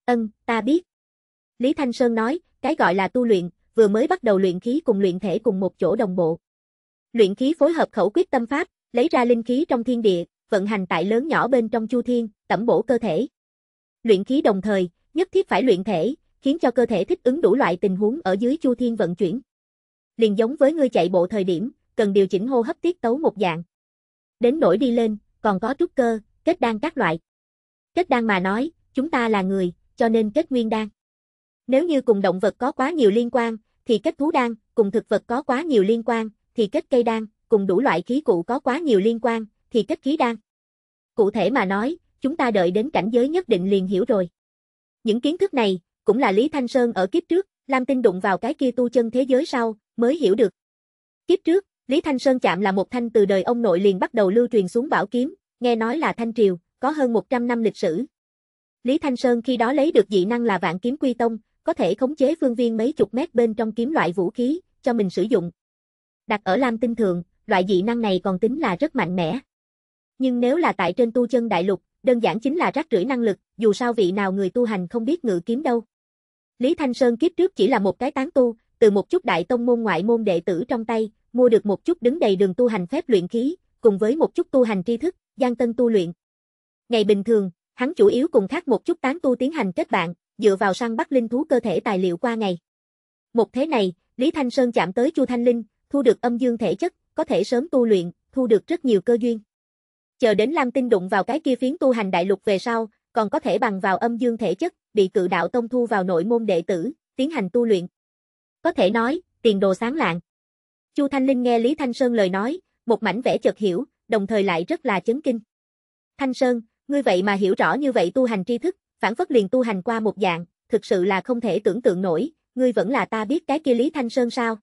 Ân, ta biết. Lý Thanh Sơn nói, cái gọi là tu luyện, vừa mới bắt đầu luyện khí cùng luyện thể cùng một chỗ đồng bộ. Luyện khí phối hợp khẩu quyết tâm pháp, lấy ra linh khí trong thiên địa, vận hành tại lớn nhỏ bên trong chu thiên, tẩm bổ cơ thể. Luyện khí đồng thời, nhất thiết phải luyện thể, khiến cho cơ thể thích ứng đủ loại tình huống ở dưới chu thiên vận chuyển. Liền giống với ngươi chạy bộ thời điểm, cần điều chỉnh hô hấp tiết tấu một dạng. Đến nổi đi lên, còn có trúc cơ, kết đan các loại. Kết đan mà nói, chúng ta là người, cho nên kết nguyên đan. Nếu như cùng động vật có quá nhiều liên quan, thì kết thú đan, cùng thực vật có quá nhiều liên quan, thì kết cây đan, cùng đủ loại khí cụ có quá nhiều liên quan, thì kết khí đan. Cụ thể mà nói, chúng ta đợi đến cảnh giới nhất định liền hiểu rồi. Những kiến thức này, cũng là Lý Thanh Sơn ở kiếp trước, Lam Tinh đụng vào cái kia tu chân thế giới sau, mới hiểu được. Kiếp trước, Lý Thanh Sơn chạm là một thanh từ đời ông nội liền bắt đầu lưu truyền xuống bảo kiếm, nghe nói là thanh triều, có hơn 100 năm lịch sử. Lý Thanh Sơn khi đó lấy được dị năng là vạn kiếm quy tông, có thể khống chế phương viên mấy chục mét bên trong kiếm loại vũ khí, cho mình sử dụng. Đặt ở Lam Tinh Thượng, loại dị năng này còn tính là rất mạnh mẽ. Nhưng nếu là tại trên tu chân đại lục, đơn giản chính là rác rưởi năng lực, dù sao vị nào người tu hành không biết ngự kiếm đâu. Lý Thanh Sơn kiếp trước chỉ là một cái tán tu, từ một chút đại tông môn ngoại môn đệ tử trong tay, mua được một chút đứng đầy đường tu hành phép luyện khí, cùng với một chút tu hành tri thức, gian tân tu luyện. Ngày bình thường, hắn chủ yếu cùng khác một chút tán tu tiến hành kết bạn, dựa vào săn bắt linh thú cơ thể tài liệu qua ngày. Một thế này, Lý Thanh Sơn chạm tới Chu Thanh Linh, thu được âm dương thể chất, có thể sớm tu luyện, thu được rất nhiều cơ duyên chờ đến Lam Tinh đụng vào cái kia phiến tu hành đại lục về sau, còn có thể bằng vào âm dương thể chất, bị cự đạo tông thu vào nội môn đệ tử, tiến hành tu luyện. Có thể nói, tiền đồ sáng lạng. Chu Thanh Linh nghe Lý Thanh Sơn lời nói, một mảnh vẻ chợt hiểu, đồng thời lại rất là chấn kinh. Thanh Sơn, ngươi vậy mà hiểu rõ như vậy tu hành tri thức, phản phất liền tu hành qua một dạng, thực sự là không thể tưởng tượng nổi, ngươi vẫn là ta biết cái kia Lý Thanh Sơn sao?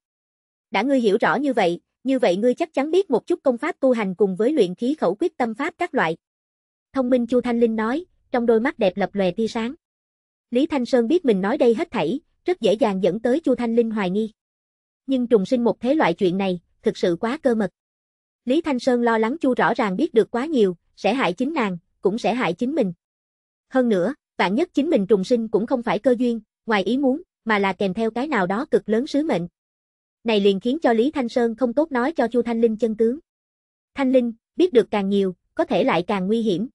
Đã ngươi hiểu rõ như vậy, như vậy ngươi chắc chắn biết một chút công pháp tu hành cùng với luyện khí khẩu quyết tâm pháp các loại. Thông minh Chu Thanh Linh nói, trong đôi mắt đẹp lập lòe tia sáng. Lý Thanh Sơn biết mình nói đây hết thảy, rất dễ dàng dẫn tới Chu Thanh Linh hoài nghi. Nhưng trùng sinh một thế loại chuyện này, thực sự quá cơ mật. Lý Thanh Sơn lo lắng Chu rõ ràng biết được quá nhiều, sẽ hại chính nàng, cũng sẽ hại chính mình. Hơn nữa, vạn nhất chính mình trùng sinh cũng không phải cơ duyên, ngoài ý muốn, mà là kèm theo cái nào đó cực lớn sứ mệnh này liền khiến cho Lý Thanh Sơn không tốt nói cho Chu Thanh Linh chân tướng. Thanh Linh, biết được càng nhiều, có thể lại càng nguy hiểm.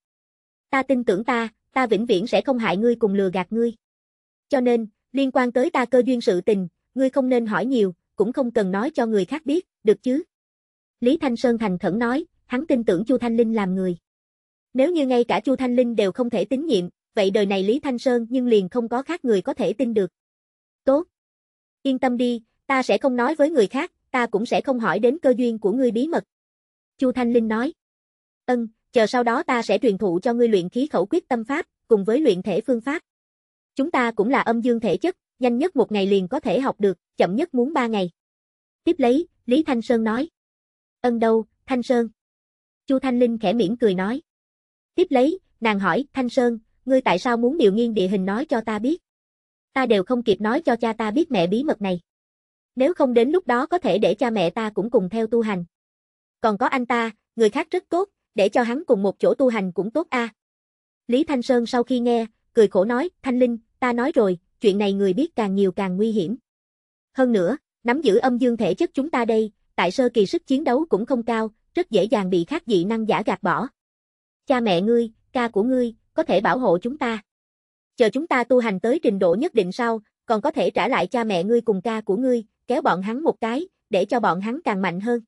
Ta tin tưởng ta, ta vĩnh viễn sẽ không hại ngươi cùng lừa gạt ngươi. Cho nên, liên quan tới ta cơ duyên sự tình, ngươi không nên hỏi nhiều, cũng không cần nói cho người khác biết, được chứ? Lý Thanh Sơn thành khẩn nói, hắn tin tưởng Chu Thanh Linh làm người. Nếu như ngay cả Chu Thanh Linh đều không thể tín nhiệm, vậy đời này Lý Thanh Sơn nhưng liền không có khác người có thể tin được. Tốt. Yên tâm đi, ta sẽ không nói với người khác, ta cũng sẽ không hỏi đến cơ duyên của ngươi bí mật. Chu Thanh Linh nói. Ân, chờ sau đó ta sẽ truyền thụ cho ngươi luyện khí khẩu quyết tâm pháp, cùng với luyện thể phương pháp. Chúng ta cũng là âm dương thể chất, nhanh nhất một ngày liền có thể học được, chậm nhất muốn ba ngày. Tiếp lấy, Lý Thanh Sơn nói. Ân đâu, Thanh Sơn. Chu Thanh Linh khẽ mỉm cười nói. Tiếp lấy, nàng hỏi, Thanh Sơn, ngươi tại sao muốn điều nghiên địa hình nói cho ta biết? Ta đều không kịp nói cho cha ta biết mẹ bí mật này. Nếu không đến lúc đó có thể để cha mẹ ta cũng cùng theo tu hành. Còn có anh ta, người khác rất tốt, để cho hắn cùng một chỗ tu hành cũng tốt a. À. Lý Thanh Sơn sau khi nghe, cười khổ nói, Thanh Linh, ta nói rồi, chuyện này người biết càng nhiều càng nguy hiểm. Hơn nữa, nắm giữ âm dương thể chất chúng ta đây, tại sơ kỳ sức chiến đấu cũng không cao, rất dễ dàng bị khác dị năng giả gạt bỏ. Cha mẹ ngươi, ca của ngươi, có thể bảo hộ chúng ta. Chờ chúng ta tu hành tới trình độ nhất định sau, còn có thể trả lại cha mẹ ngươi cùng ca của ngươi, kéo bọn hắn một cái, để cho bọn hắn càng mạnh hơn.